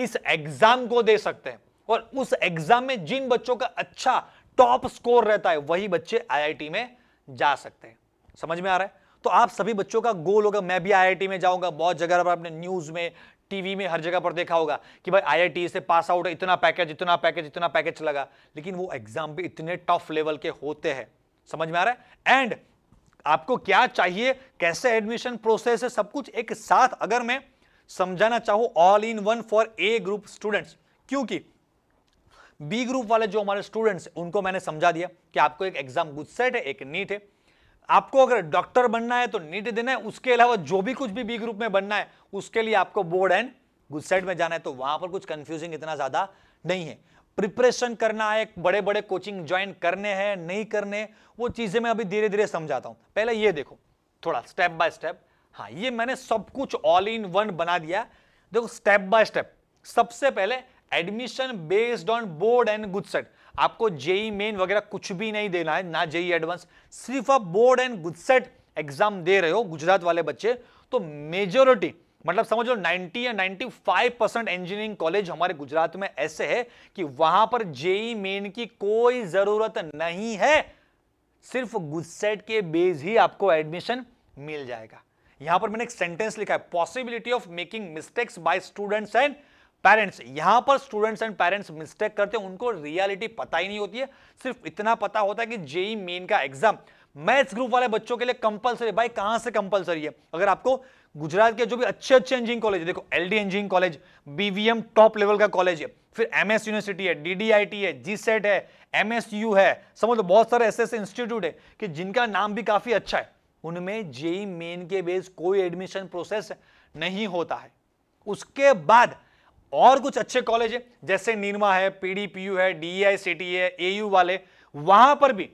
Speaker 1: इस एग्जाम को दे सकते हैं और उस एग्जाम में जिन बच्चों का अच्छा टॉप स्कोर रहता है वही बच्चे आई में जा सकते हैं समझ में आ रहा है तो आप सभी बच्चों का गोल होगा मैं भी आईआईटी में जाऊंगा बहुत जगह पर आपने न्यूज में टीवी में हर जगह पर देखा होगा कि भाई आईआईटी से पास आउट इतना पैकेज इतना पैकेज इतना पैकेज लगा लेकिन वो एग्जाम भी इतने टफ लेवल के होते हैं समझ में आ रहा है एंड आपको क्या चाहिए कैसे एडमिशन प्रोसेस है सब कुछ एक साथ अगर मैं समझाना चाहूं all in one for A group students क्योंकि बी ग्रुप वाले जो हमारे स्टूडेंट्स उनको मैंने समझा दिया कि आपको एक एग्जाम गुजसेट है एक नीट है आपको अगर डॉक्टर बनना है तो नीट देना है उसके अलावा जो भी कुछ भी बी ग्रुप में बनना है उसके लिए आपको बोर्ड एंड गुजसेट में जाना है तो वहां पर कुछ कंफ्यूजिंग इतना ज्यादा नहीं है प्रिपरेशन करना है बड़े बड़े कोचिंग ज्वाइन करने हैं नहीं करने वो चीजें मैं अभी धीरे धीरे समझाता हूं पहले ये देखो थोड़ा स्टेप बाय स्टेप हाँ ये मैंने सब कुछ ऑल इन वन बना दिया देखो स्टेप बाय स्टेप सबसे पहले admission based on board and GUJCET आपको जेई मेन वगैरह कुछ भी नहीं देना है ना जेई एडवांस सिर्फ आप बोर्ड एंड गुजसेट एग्जाम दे रहे हो गुजरात वाले बच्चे तो मेजोरिटी मतलब समझो 90 या 95 परसेंट इंजीनियरिंग कॉलेज हमारे गुजरात में ऐसे है कि वहां पर जेई मेन की कोई जरूरत नहीं है सिर्फ गुजसेट के बेस ही आपको एडमिशन मिल जाएगा यहां पर मैंने एक सेंटेंस लिखा है possibility of making mistakes by students and parents यहां पर स्टूडेंट्स एंड पेरेंट्स मिस्टेक करते हैं उनको रियलिटी पता ही नहीं होती है सिर्फ इतना पता होता है कि जेई मेन e का एग्जाम मैथ्स ग्रुप वाले बच्चों के लिए कंपलसरी भाई कहां से कंपलसरी है अगर आपको गुजरात के जो भी अच्छे अच्छे इंजीनियरिंग कॉलेज देखो L D engineering college BVM top level का कॉलेज है फिर एमएस यूनिवर्सिटी है डीडीआईटी है जीसेट है एमएसयू है समझ लो बहुत सारे ऐसे ऐसे इंस्टीट्यूट है कि जिनका नाम भी काफी अच्छा है उनमें जेई मेन e के बेस कोई एडमिशन प्रोसेस नहीं होता है उसके बाद और कुछ अच्छे कॉलेज है जैसे नीरमा है पीडीपीयू है डीईआई सिटी e e है एयू वाले वहां पर भी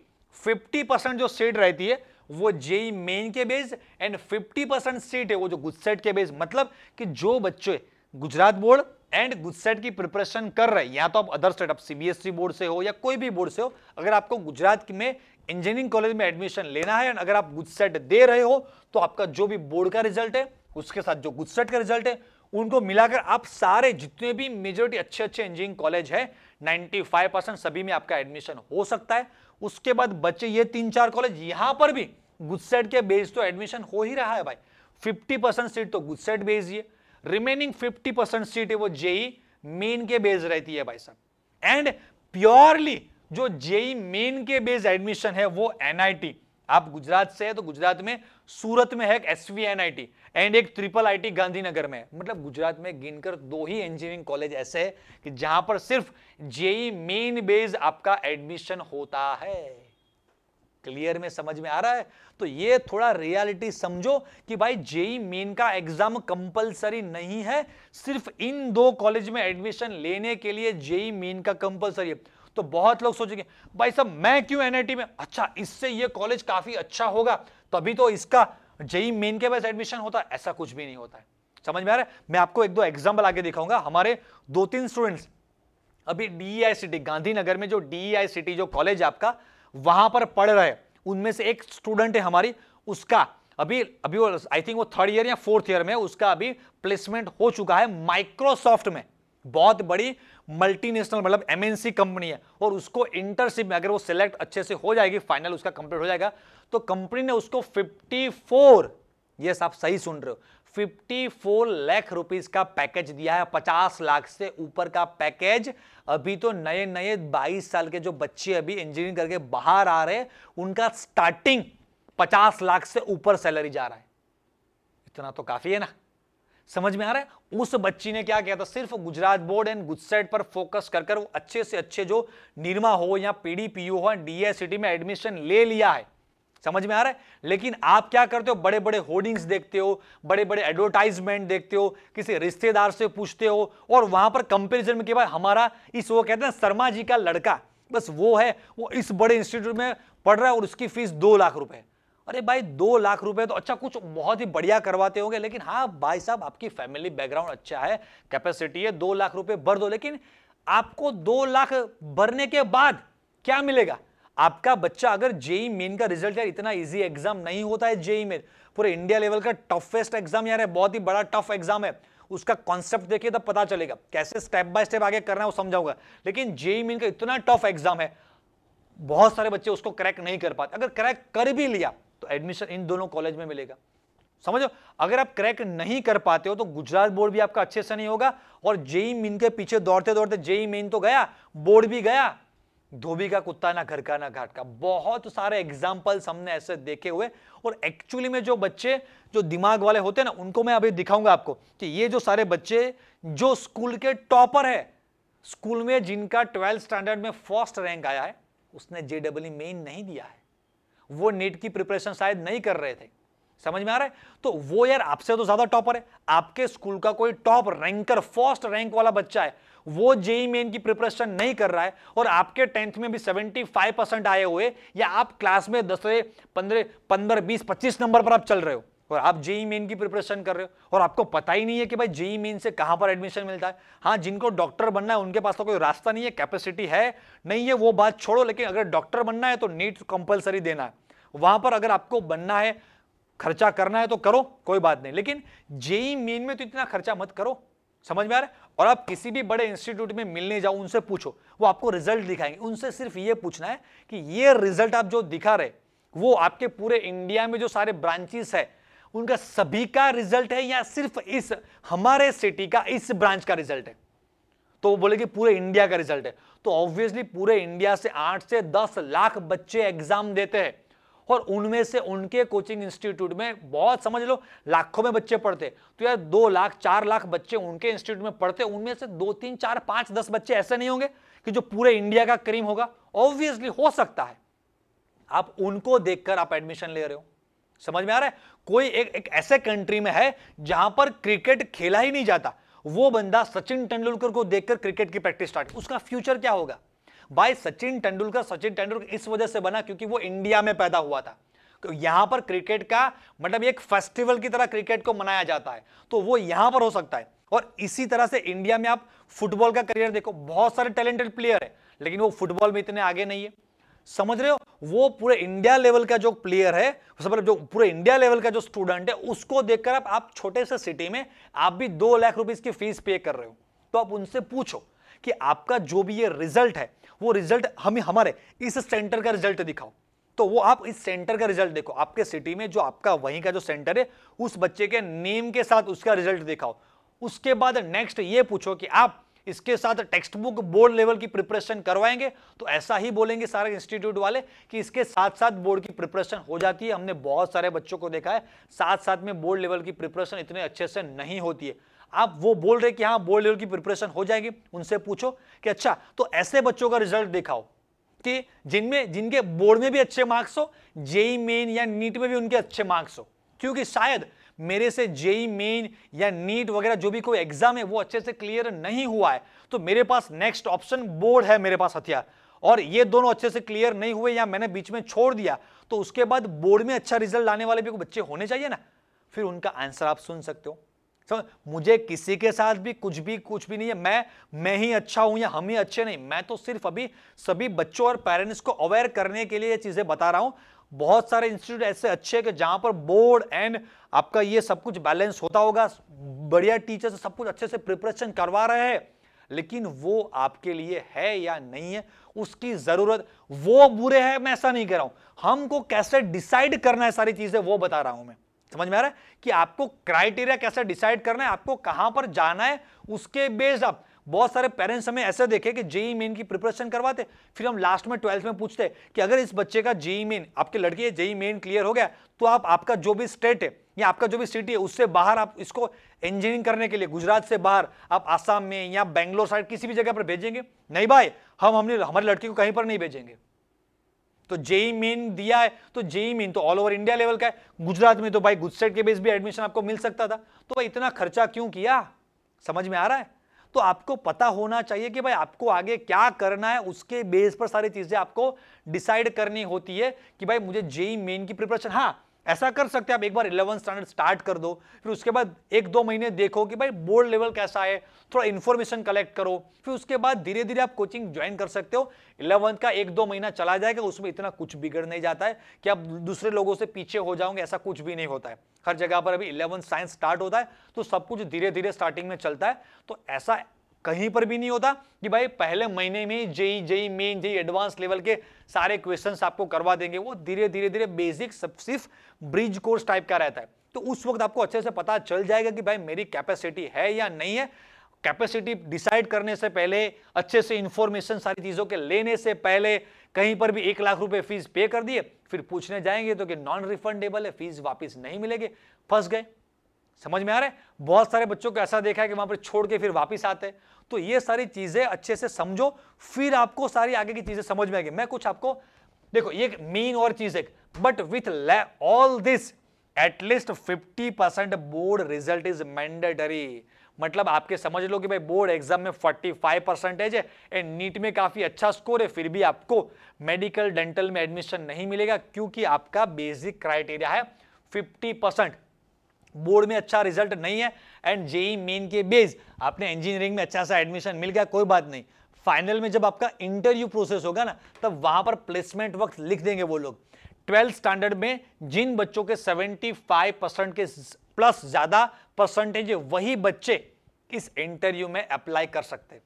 Speaker 1: 50 परसेंट जो सीट रहती है वो जेई मेन e के बेस एंड 50 परसेंट सीट है वो जो गुजसेट के बेस मतलब कि जो बच्चे गुजरात बोर्ड एंड गुजसेट की प्रिपरेशन कर रहे हैं या तो आप अदर स्टेट आप सीबीएसई बोर्ड से हो या कोई भी बोर्ड से हो अगर आपको गुजरात में इंजीनियरिंग कॉलेज में एडमिशन लेना है एंड अगर आप गुजसेट दे रहे हो तो आपका जो भी बोर्ड का रिजल्ट है उसके साथ जो गुजसेट का रिजल्ट है उनको मिलाकर आप सारे जितने भी मेजोरिटी अच्छे अच्छे इंजीनियरिंग कॉलेज है 95 परसेंट सभी में आपका एडमिशन हो सकता है उसके बाद बचे ये तीन चार कॉलेज यहां पर भी गुजसेट के बेस तो एडमिशन हो ही रहा है भाई 50 परसेंट सीट तो गुजसेट बेस ही है रिमेनिंग 50 परसेंट सीट है वो जेई मेन e के बेस रहती है भाई साहब एंड प्योरली जो जेई मेन e के बेस एडमिशन है वो एनआईटी आप गुजरात से है तो गुजरात में सूरत में है एक एस एंड एक ट्रिपल आईटी गांधीनगर में मतलब गुजरात में गिनकर दो ही इंजीनियरिंग कॉलेज ऐसे है कि जहां पर सिर्फ जेई मेन बेस आपका एडमिशन होता है क्लियर में समझ में आ रहा है तो ये थोड़ा रियलिटी समझो कि भाई जेई मेन का एग्जाम कंपलसरी नहीं है सिर्फ इन दो कॉलेज में एडमिशन लेने के लिए जेई मेन का कंपलसरी है तो बहुत लोग सोचेंगे भाई सब मैं क्यों एनआईटी में अच्छा इससे ये कॉलेज काफी अच्छा होगा तभी तो इसका जेई मेन e e के पास एडमिशन होता है ऐसा कुछ भी नहीं होता है समझ में आ रहा है मैं आपको एक दो एग्जाम्पल आगे दिखाऊंगा हमारे दो तीन स्टूडेंट्स अभी डीईआई सिटी e गांधीनगर में जो डीईआई सिटी जो कॉलेज आपका वहां पर पढ़ रहे उनमें से एक स्टूडेंट है हमारी उसका अभी अभी आई थिंक वो थर्ड ईयर या फोर्थ ईयर में उसका अभी प्लेसमेंट हो चुका है माइक्रोसॉफ्ट में बहुत बड़ी मल्टीनेशनल मतलब एमएनसी कंपनी है और उसको इंटरशिप में अगर वो सिलेक्ट अच्छे से हो जाएगी फाइनल उसका कंप्लीट हो जाएगा तो कंपनी ने उसको 54 यस आप सही सुन रहे हो 54 लाख रुपीस का पैकेज दिया है 50 लाख से ऊपर का पैकेज अभी तो नए नए 22 साल के जो बच्चे अभी इंजीनियरिंग करके बाहर आ रहे हैं उनका स्टार्टिंग 50 लाख से ऊपर सैलरी जा रहा है इतना तो काफी है ना समझ में आ रहा है उस बच्ची ने क्या किया था सिर्फ गुजरात बोर्ड एंड गुजसेट पर फोकस कर कर वो अच्छे से अच्छे जो निर्मा हो या पीडीपीयू हो डीएससीटी में एडमिशन ले लिया है समझ में आ रहा है लेकिन आप क्या करते हो बड़े बड़े होर्डिंग्स देखते हो बड़े बड़े एडवर्टाइजमेंट देखते हो किसी रिश्तेदार से पूछते हो और वहां पर कंपेरिजन में भाई हमारा इस वो कहते हैं शर्मा जी का लड़का बस वो है वो इस बड़े इंस्टीट्यूट में पढ़ रहा है और उसकी फीस दो लाख रुपए अरे भाई दो लाख रुपए तो अच्छा कुछ बहुत ही बढ़िया करवाते होंगे लेकिन हाँ भाई साहब आपकी फैमिली बैकग्राउंड अच्छा है कैपेसिटी है दो लाख रुपए भर दो लेकिन आपको दो लाख भरने के बाद क्या मिलेगा आपका बच्चा अगर जेई मेन का रिजल्ट यार इतना इजी एग्जाम नहीं होता है जेई मेन पूरे इंडिया लेवल का टफेस्ट एग्जाम यार है बहुत ही बड़ा टफ एग्जाम है उसका कॉन्सेप्ट देखिए तब पता चलेगा कैसे स्टेप बाय स्टेप आगे करना है वो समझाऊंगा लेकिन जेई मेन का इतना टफ एग्जाम है बहुत सारे बच्चे उसको क्रैक नहीं कर पाते अगर क्रैक कर भी लिया तो एडमिशन इन दोनों कॉलेज में मिलेगा समझो अगर आप क्रैक नहीं कर पाते हो तो गुजरात बोर्ड भी आपका अच्छे से नहीं होगा और जेई मीन के पीछे दौड़ते दौड़ते जेई मीन तो गया बोर्ड भी गया धोबी का कुत्ता ना घर का ना घाट का बहुत सारे एग्जाम्पल्स हमने ऐसे देखे हुए और एक्चुअली में जो बच्चे जो दिमाग वाले होते हैं ना उनको मैं अभी दिखाऊंगा आपको कि ये जो सारे बच्चे जो स्कूल के टॉपर है स्कूल में जिनका ट्वेल्थ स्टैंडर्ड में फर्स्ट रैंक आया है उसने जेडब्ल्यू मेन नहीं दिया है वो नेट की प्रिपरेशन शायद नहीं कर रहे थे समझ में आ रहा है तो वो यार आपसे तो ज्यादा टॉपर है आपके स्कूल का कोई टॉप रैंकर फर्स्ट रैंक वाला बच्चा है वो जेई मेन की प्रिपरेशन नहीं कर रहा है और आपके टेंथ में भी 75 परसेंट आए हुए या आप क्लास में दस पंद्रह पंद्रह बीस पच्चीस नंबर पर आप चल रहे हो और आप जेई मेन की प्रिपरेशन कर रहे हो और आपको पता ही नहीं है कि भाई जेई मेन से कहां पर एडमिशन मिलता है हाँ जिनको डॉक्टर बनना है उनके पास तो कोई रास्ता नहीं है कैपेसिटी है नहीं है वो बात छोड़ो लेकिन अगर डॉक्टर बनना है तो नीट कंपलसरी देना है वहां पर अगर आपको बनना है खर्चा करना है तो करो कोई बात नहीं लेकिन जेई मेन में तो इतना खर्चा मत करो समझ में आ रहा है और आप किसी भी बड़े इंस्टीट्यूट में मिलने जाओ उनसे पूछो वो आपको रिजल्ट दिखाएंगे उनसे सिर्फ ये पूछना है कि ये रिजल्ट आप जो दिखा रहे वो आपके पूरे इंडिया में जो सारे ब्रांचेस है उनका सभी का रिजल्ट है या सिर्फ इस हमारे सिटी का इस ब्रांच का रिजल्ट है तो वो बोले कि पूरे इंडिया का रिजल्ट है तो ऑब्वियसली पूरे इंडिया से आठ से दस लाख बच्चे एग्जाम देते हैं और उनमें से उनके कोचिंग इंस्टीट्यूट में बहुत समझ लो लाखों में बच्चे पढ़ते तो यार दो लाख चार लाख बच्चे उनके इंस्टीट्यूट में पढ़ते उनमें से दो तीन चार पांच दस बच्चे ऐसे नहीं होंगे कि जो पूरे इंडिया का क्रीम होगा ऑब्वियसली हो सकता है आप उनको देखकर आप एडमिशन ले रहे हो समझ में आ रहा है कोई एक, एक ऐसे कंट्री में है जहां पर क्रिकेट खेला ही नहीं जाता वो बंदा सचिन तेंदुलकर को देखकर क्रिकेट की प्रैक्टिस स्टार्ट उसका फ्यूचर क्या होगा बाय सचिन तेंदुलकर सचिन तेंदुलकर इस वजह से बना क्योंकि वो इंडिया में पैदा हुआ था तो यहां पर क्रिकेट का मतलब एक फेस्टिवल की तरह क्रिकेट को मनाया जाता है तो वो यहां पर हो सकता है और इसी तरह से इंडिया में आप फुटबॉल का करियर देखो बहुत सारे टैलेंटेड प्लेयर है लेकिन वो फुटबॉल में इतने आगे नहीं है समझ रहे हो वो पूरे इंडिया लेवल का जो प्लेयर है जो पूरे इंडिया लेवल का जो स्टूडेंट है उसको देखकर आप, आप छोटे से सिटी में आप भी दो लाख रुपीज की फीस पे कर रहे हो तो आप उनसे पूछो कि आपका जो भी ये रिजल्ट है वो रिजल्ट हमें हमारे इस सेंटर का रिजल्ट दिखाओ तो वो आप इस सेंटर का रिजल्ट देखो आपके सिटी में जो आपका वहीं का जो सेंटर है उस बच्चे के नेम के साथ उसका रिजल्ट दिखाओ उसके बाद नेक्स्ट ये पूछो कि आप इसके साथ टेक्स्ट बुक बोर्ड लेवल की प्रिपरेशन करवाएंगे तो ऐसा ही बोलेंगे सारे इंस्टीट्यूट वाले कि इसके साथ साथ बोर्ड की प्रिपरेशन हो जाती है हमने बहुत सारे बच्चों को देखा है साथ साथ में बोर्ड लेवल की प्रिपरेशन इतने अच्छे से नहीं होती है आप वो बोल रहे कि हाँ बोर्ड लेवल की प्रिपरेशन हो जाएगी उनसे पूछो कि अच्छा तो ऐसे बच्चों का रिजल्ट दिखाओ कि जिनमें जिनके बोर्ड में भी अच्छे मार्क्स हो जेई मेन या नीट में भी उनके अच्छे मार्क्स हो क्योंकि शायद मेरे से जेई मेन या नीट वगैरह जो भी कोई एग्जाम है वो अच्छे से क्लियर नहीं हुआ है तो मेरे पास नेक्स्ट ऑप्शन बोर्ड है मेरे पास हथियार और ये दोनों अच्छे से क्लियर नहीं हुए या मैंने बीच में छोड़ दिया तो उसके बाद बोर्ड में अच्छा रिजल्ट लाने वाले भी बच्चे होने चाहिए ना फिर उनका आंसर आप सुन सकते हो मुझे किसी के साथ भी कुछ भी कुछ भी नहीं है मैं मैं ही अच्छा हूं या हम ही अच्छे नहीं मैं तो सिर्फ अभी सभी बच्चों और पेरेंट्स को अवेयर करने के लिए ये चीज़ें बता रहा हूं बहुत सारे इंस्टीट्यूट ऐसे अच्छे हैं कि जहां पर बोर्ड एंड आपका ये सब कुछ बैलेंस होता होगा बढ़िया टीचर सब कुछ अच्छे से प्रिपरेशन करवा रहे हैं लेकिन वो आपके लिए है या नहीं है उसकी जरूरत वो बुरे है मैं ऐसा नहीं कह रहा हूं हमको कैसे डिसाइड करना है सारी चीजें वो बता रहा हूं मैं समझ में आ रहा है कि आपको क्राइटेरिया कैसे डिसाइड करना है आपको कहां पर जाना है उसके बेस्ड आप बहुत सारे पेरेंट्स हमें ऐसे देखे कि जेई मेन e की प्रिपरेशन करवाते फिर हम लास्ट में ट्वेल्थ में पूछते कि अगर इस बच्चे का जेई मेन e आपके लड़की है जेई मेन क्लियर हो गया तो आप आपका जो भी स्टेट है या आपका जो भी सिटी है उससे बाहर आप इसको इंजीनियरिंग करने के लिए गुजरात से बाहर आप आसाम में या बैंगलोर साइड किसी भी जगह पर भेजेंगे नहीं भाई हम हमने हमारी लड़की को कहीं पर नहीं भेजेंगे तो जेई मेन दिया है तो जेई मेन तो ऑल ओवर इंडिया लेवल का है गुजरात में तो भाई गुजसेट के बेस भी एडमिशन आपको मिल सकता था तो भाई इतना खर्चा क्यों किया समझ में आ रहा है तो आपको पता होना चाहिए कि भाई आपको आगे क्या करना है उसके बेस पर सारी चीजें आपको डिसाइड करनी होती है कि भाई मुझे जेई मेन की प्रिपरेशन हाँ ऐसा कर सकते हैं आप एक बार इलेवन स्टैंडर्ड स्टार्ट कर दो फिर उसके बाद एक दो महीने देखो कि भाई बोर्ड लेवल कैसा है थोड़ा इन्फॉर्मेशन कलेक्ट करो फिर उसके बाद धीरे धीरे आप कोचिंग ज्वाइन कर सकते हो इलेवंथ का एक दो महीना चला जाएगा उसमें इतना कुछ बिगड़ नहीं जाता है कि आप दूसरे लोगों से पीछे हो जाओगे ऐसा कुछ भी नहीं होता है हर जगह पर अभी इलेवंथ साइंस स्टार्ट होता है तो सब कुछ धीरे धीरे स्टार्टिंग में चलता है तो ऐसा कहीं पर भी नहीं होता कि भाई पहले महीने में JEE JEE main JEE advance level के सारे क्वेश्चंस आपको करवा देंगे वो धीरे धीरे धीरे बेसिक सब सिर्फ ब्रिज कोर्स टाइप का रहता है तो उस वक्त आपको अच्छे से पता चल जाएगा कि भाई मेरी कैपेसिटी है या नहीं है कैपेसिटी डिसाइड करने से पहले अच्छे से इंफॉर्मेशन सारी चीज़ों के लेने से पहले कहीं पर भी एक लाख रुपए फीस पे कर दिए फिर पूछने जाएंगे तो कि नॉन रिफंडेबल है फीस वापस नहीं मिलेगी फंस गए समझ में आ रहे हैं बहुत सारे बच्चों को ऐसा देखा है कि वहां पर छोड़ के फिर वापस आते हैं तो ये सारी चीजें अच्छे से समझो फिर आपको सारी आगे की चीजें समझ में आएगी मैं कुछ आपको देखो ये मेन और चीज एक but with all this at least 50 percent board result is mandatory मतलब आपके समझ लो कि भाई बोर्ड एग्जाम में 45 परसेंटेज है एंड नीट में काफी अच्छा स्कोर है फिर भी आपको मेडिकल डेंटल में एडमिशन नहीं मिलेगा क्योंकि आपका बेसिक क्राइटेरिया है 50 परसेंट बोर्ड में अच्छा रिजल्ट नहीं है एंड जेई मेन के बेस आपने इंजीनियरिंग में अच्छा सा एडमिशन मिल गया कोई बात नहीं फाइनल में जब आपका इंटरव्यू प्रोसेस होगा ना तब वहां पर प्लेसमेंट वक्त लिख देंगे वो लोग ट्वेल्थ स्टैंडर्ड में जिन बच्चों के 75 परसेंट के प्लस ज्यादा परसेंटेज वही बच्चे इस इंटरव्यू में अप्लाई कर सकते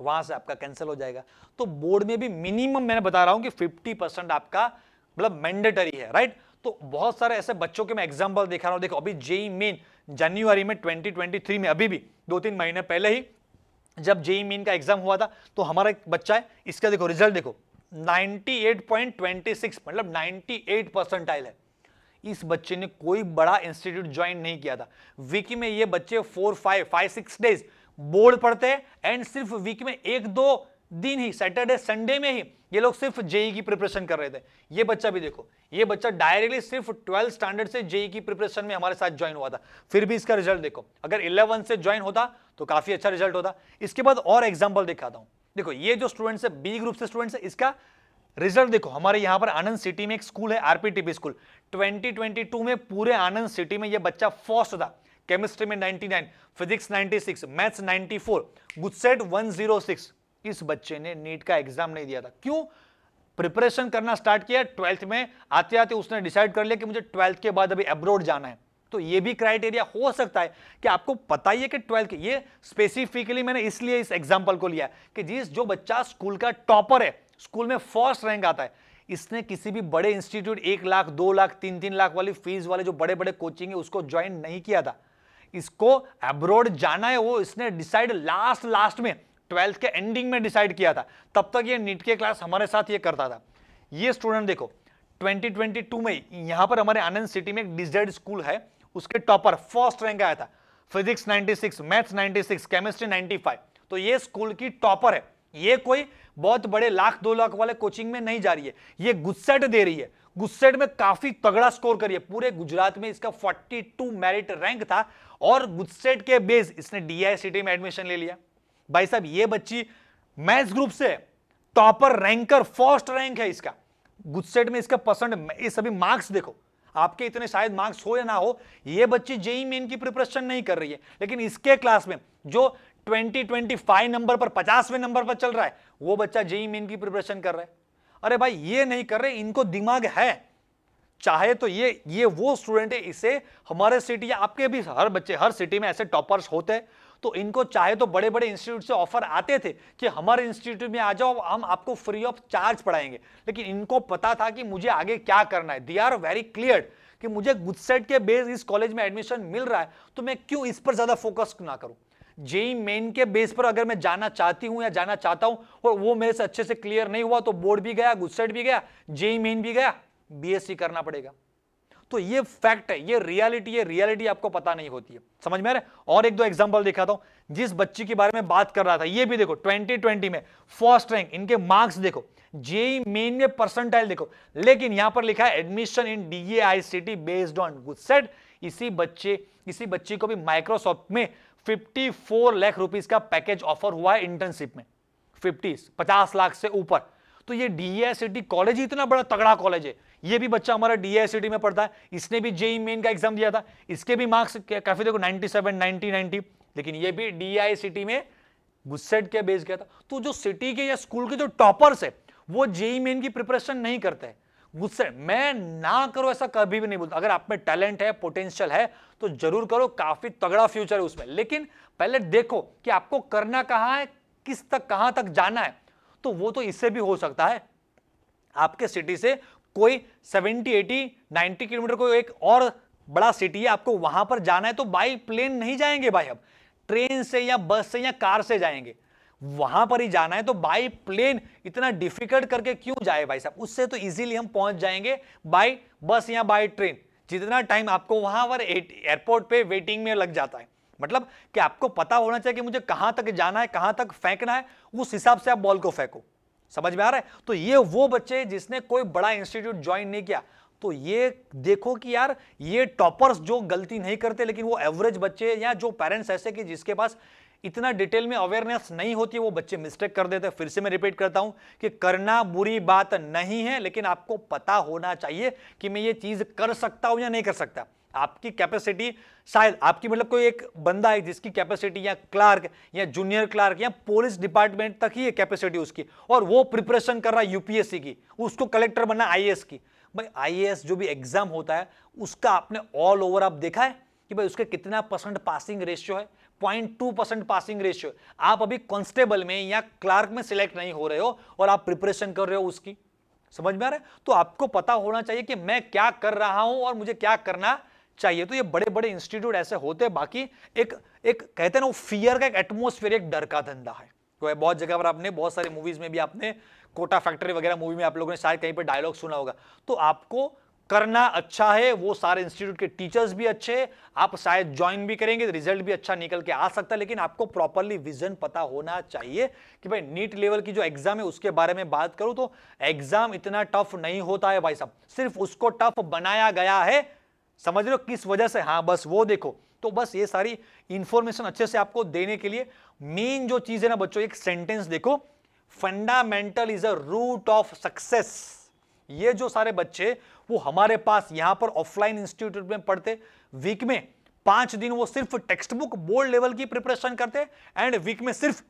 Speaker 1: वहां से आपका कैंसिल हो जाएगा तो बोर्ड में भी मिनिमम मैंने बता रहा हूं कि 50 परसेंट आपका मतलब मैंडेटरी है राइट तो बहुत सारे ऐसे बच्चों के मैं एग्जाम्पल देखा रहा हूँ देखो अभी जेई मेन जनवरी में 2023 में अभी भी दो तीन महीने पहले ही जब जेई मेन का एग्जाम हुआ था तो हमारा एक बच्चा है इसका देखो रिजल्ट देखो 98.26 मतलब 98 परसेंटाइल है इस बच्चे ने कोई बड़ा इंस्टीट्यूट ज्वाइन नहीं किया था वीक में ये बच्चे four five five six days board पढ़ते हैं एंड सिर्फ वीक में एक दो दिन ही सैटरडे संडे में ही ये लोग सिर्फ जेई की प्रिपरेशन कर रहे थे ये बच्चा भी देखो ये बच्चा डायरेक्टली सिर्फ ट्वेल्थ स्टैंडर्ड से जेई की प्रिपरेशन में हमारे साथ ज्वाइन हुआ था फिर भी इसका रिजल्ट देखो अगर इलेवन से ज्वाइन होता तो काफी अच्छा रिजल्ट होता इसके बाद और एग्जाम्पल दिखाता हूं देखो ये जो स्टूडेंट्स है बी ग्रुप से स्टूडेंट्स है इसका रिजल्ट देखो हमारे यहाँ पर आनंद सिटी में एक स्कूल है आरपीटीपी स्कूल 2022 में पूरे आनंद सिटी में ये बच्चा फर्स्ट था केमिस्ट्री में 99, फिजिक्स 96, मैथ्स 94, गुडसेट 106, इस बच्चे ने नीट का एग्जाम नहीं दिया था क्यों प्रिपरेशन करना स्टार्ट किया ट्वेल्थ में आते आते उसने डिसाइड कर लिया कि मुझे ट्वेल्थ के बाद अभी अब्रोड जाना है तो ये भी क्राइटेरिया हो सकता है कि आपको पता ही है कि ट्वेल्थ ये स्पेसिफिकली मैंने इसलिए इस एग्जाम्पल को लिया कि जिस जो बच्चा स्कूल का टॉपर है स्कूल में फर्स्ट रैंक आता है इसने किसी भी बड़े इंस्टीट्यूट एक लाख दो लाख तीन तीन लाख वाली फीस वाले जो बड़े बड़े कोचिंग है उसको ज्वाइन नहीं किया था इसको अब्रोड जाना है वो इसने डिसाइड लास्ट लास्ट में ट्वेल्थ के एंडिंग में डिसाइड किया था तब तक ये नीट के क्लास हमारे साथ ये करता था ये स्टूडेंट देखो 2022 में यहां पर हमारे आनंद सिटी में एक डिजर्ड स्कूल है उसके टॉपर फर्स्ट रैंक आया था फिजिक्स 96 मैथ्स 96 केमिस्ट्री 95 तो ये स्कूल की टॉपर है ये कोई बहुत बड़े लाख दो लाख वाले कोचिंग में नहीं जा रही है ये गुस्सेट दे रही है गुस्सेट में काफी तगड़ा स्कोर करिए पूरे गुजरात में इसका फोर्टी मेरिट रैंक था और गुस्सेट के बेस इसने डी में एडमिशन ले लिया भाई साहब ये बच्ची मैथ्स ग्रुप से टॉपर रैंकर फर्स्ट रैंक है इसका गुस्सेट में इसका पसंद ये सभी मार्क्स देखो आपके इतने शायद मार्क्स हो या ना हो ये बच्ची जेई मेन की प्रिपरेशन नहीं कर रही है लेकिन इसके क्लास में जो 2025 नंबर पर 50वें नंबर पर चल रहा है वो बच्चा जेई मेन की प्रिपरेशन कर रहा है अरे भाई ये नहीं कर रहे इनको दिमाग है चाहे तो ये ये वो स्टूडेंट है इसे हमारे सिटी या आपके भी हर बच्चे हर सिटी में ऐसे टॉपर्स होते हैं तो इनको चाहे तो बड़े बड़े इंस्टीट्यूट से ऑफर आते थे कि हमारे इंस्टीट्यूट में आ जाओ हम आपको फ्री ऑफ चार्ज पढ़ाएंगे लेकिन इनको पता था कि मुझे आगे क्या करना है दे आर वेरी क्लियर कि मुझे गुडसेट के बेस इस कॉलेज में एडमिशन मिल रहा है तो मैं क्यों इस पर ज़्यादा फोकस ना करूं जेई मेन के बेस पर अगर मैं जाना चाहती हूं या जाना चाहता हूं और वो मेरे से अच्छे से क्लियर नहीं हुआ तो बोर्ड भी गया गुस्सेट भी गया जेई मेन भी गया बीएससी करना पड़ेगा तो ये फैक्ट है ये रियलिटी है रियलिटी आपको पता नहीं होती है समझ में आ रहा है और एक दो एग्जांपल दिखाता हूं जिस बच्ची के बारे में बात कर रहा था ये भी देखो 2020 में फर्स्ट रैंक इनके मार्क्स देखो जेई मेन में परसेंटाइल देखो लेकिन यहां पर लिखा है एडमिशन इन डीएआईसीटी बेस्ड ऑन गुड सेट इसी बच्चे इसी बच्ची को भी माइक्रोसॉफ्ट में 54 लाख रुपीस का पैकेज ऑफर हुआ है इंटर्नशिप में 50 50 लाख से ऊपर तो ये डी कॉलेज ही इतना बड़ा तगड़ा कॉलेज है ये भी बच्चा हमारा डी में पढ़ता है इसने भी जेई मेन e का एग्जाम दिया था इसके भी मार्क्स काफ़ी देखो 97, 90, 90 लेकिन ये भी डीआईसीटी में गुस्सेट के बेस गया था तो जो सिटी के या स्कूल के जो टॉपर्स है वो जेई मेन e की प्रिपरेशन नहीं करते हैं मुझसे मैं ना करो ऐसा कभी भी नहीं बोलता अगर आप में टैलेंट है पोटेंशियल है तो जरूर करो काफी तगड़ा फ्यूचर है उसमें लेकिन पहले देखो कि आपको करना कहाँ है किस तक कहाँ तक जाना है तो वो तो इससे भी हो सकता है आपके सिटी से कोई 70, 80, 90 किलोमीटर कोई एक और बड़ा सिटी है आपको वहां पर जाना है तो बाई प्लेन नहीं जाएंगे भाई अब ट्रेन से या बस से या कार से जाएंगे वहां पर ही जाना है तो बाई प्लेन इतना डिफिकल्ट करके क्यों जाए भाई साहब उससे तो इजीली हम पहुंच जाएंगे बाई बस या बाई ट्रेन जितना टाइम आपको वहां पर एयरपोर्ट पे वेटिंग में लग जाता है मतलब कि आपको पता होना चाहिए कि मुझे कहां तक जाना है कहां तक फेंकना है उस हिसाब से आप बॉल को फेंको समझ में आ रहा है तो ये वो बच्चे जिसने कोई बड़ा इंस्टीट्यूट ज्वाइन नहीं किया तो ये देखो कि यार ये टॉपर्स जो गलती नहीं करते लेकिन वो एवरेज बच्चे या जो पेरेंट्स ऐसे कि जिसके पास इतना डिटेल में अवेयरनेस नहीं होती वो बच्चे मिस्टेक कर देते फिर से मैं रिपीट करता हूं कि करना बुरी बात नहीं है लेकिन आपको पता होना चाहिए कि मैं ये चीज़ कर सकता हूं या नहीं कर सकता आपकी कैपेसिटी शायद आपकी मतलब कोई एक बंदा है जिसकी कैपेसिटी या क्लार्क या जूनियर क्लार्क या पुलिस डिपार्टमेंट तक ही है कैपेसिटी उसकी और वो प्रिपरेशन कर रहा है यूपीएससी की उसको कलेक्टर बनना आई की भाई आई जो भी एग्जाम होता है उसका आपने ऑल ओवर आप देखा है कि भाई उसके कितना परसेंट पासिंग रेशियो है 0.2 परसेंट पासिंग रेशियो आप अभी कांस्टेबल में या क्लार्क में सिलेक्ट नहीं हो रहे हो और आप प्रिपरेशन कर रहे हो उसकी समझ में आ रहा है तो आपको पता होना चाहिए कि मैं क्या कर रहा हूं और मुझे क्या करना चाहिए तो ये बड़े बड़े इंस्टीट्यूट ऐसे होते हैं बाकी एक एक कहते हैं ना वो फियर का एक एटमोसफेयर एक डर का धंधा है तो बहुत जगह पर आपने बहुत सारे मूवीज में भी आपने कोटा फैक्ट्री वगैरह मूवी में आप लोगों ने शायद कहीं पर डायलॉग सुना होगा तो आपको करना अच्छा है वो सारे इंस्टीट्यूट के टीचर्स भी अच्छे हैं आप शायद ज्वाइन भी करेंगे रिजल्ट भी अच्छा निकल के आ सकता है लेकिन आपको प्रॉपरली विजन पता होना चाहिए कि भाई नीट लेवल की जो एग्जाम है उसके बारे में बात करूं तो एग्जाम इतना टफ नहीं होता है भाई साहब सिर्फ उसको टफ बनाया गया है समझ रहे हो किस वजह से हाँ बस वो देखो तो बस ये सारी इंफॉर्मेशन अच्छे से आपको देने के लिए मेन जो चीज है ना बच्चों एक सेंटेंस देखो fundamental is a root of success ये जो सारे बच्चे वो हमारे पास यहां पर ऑफलाइन इंस्टीट्यूट में पढ़ते वीक में पांच दिन वो सिर्फ टेक्स्ट बुक बोर्ड लेवल की प्रिपरेशन करते एंड वीक में सिर्फ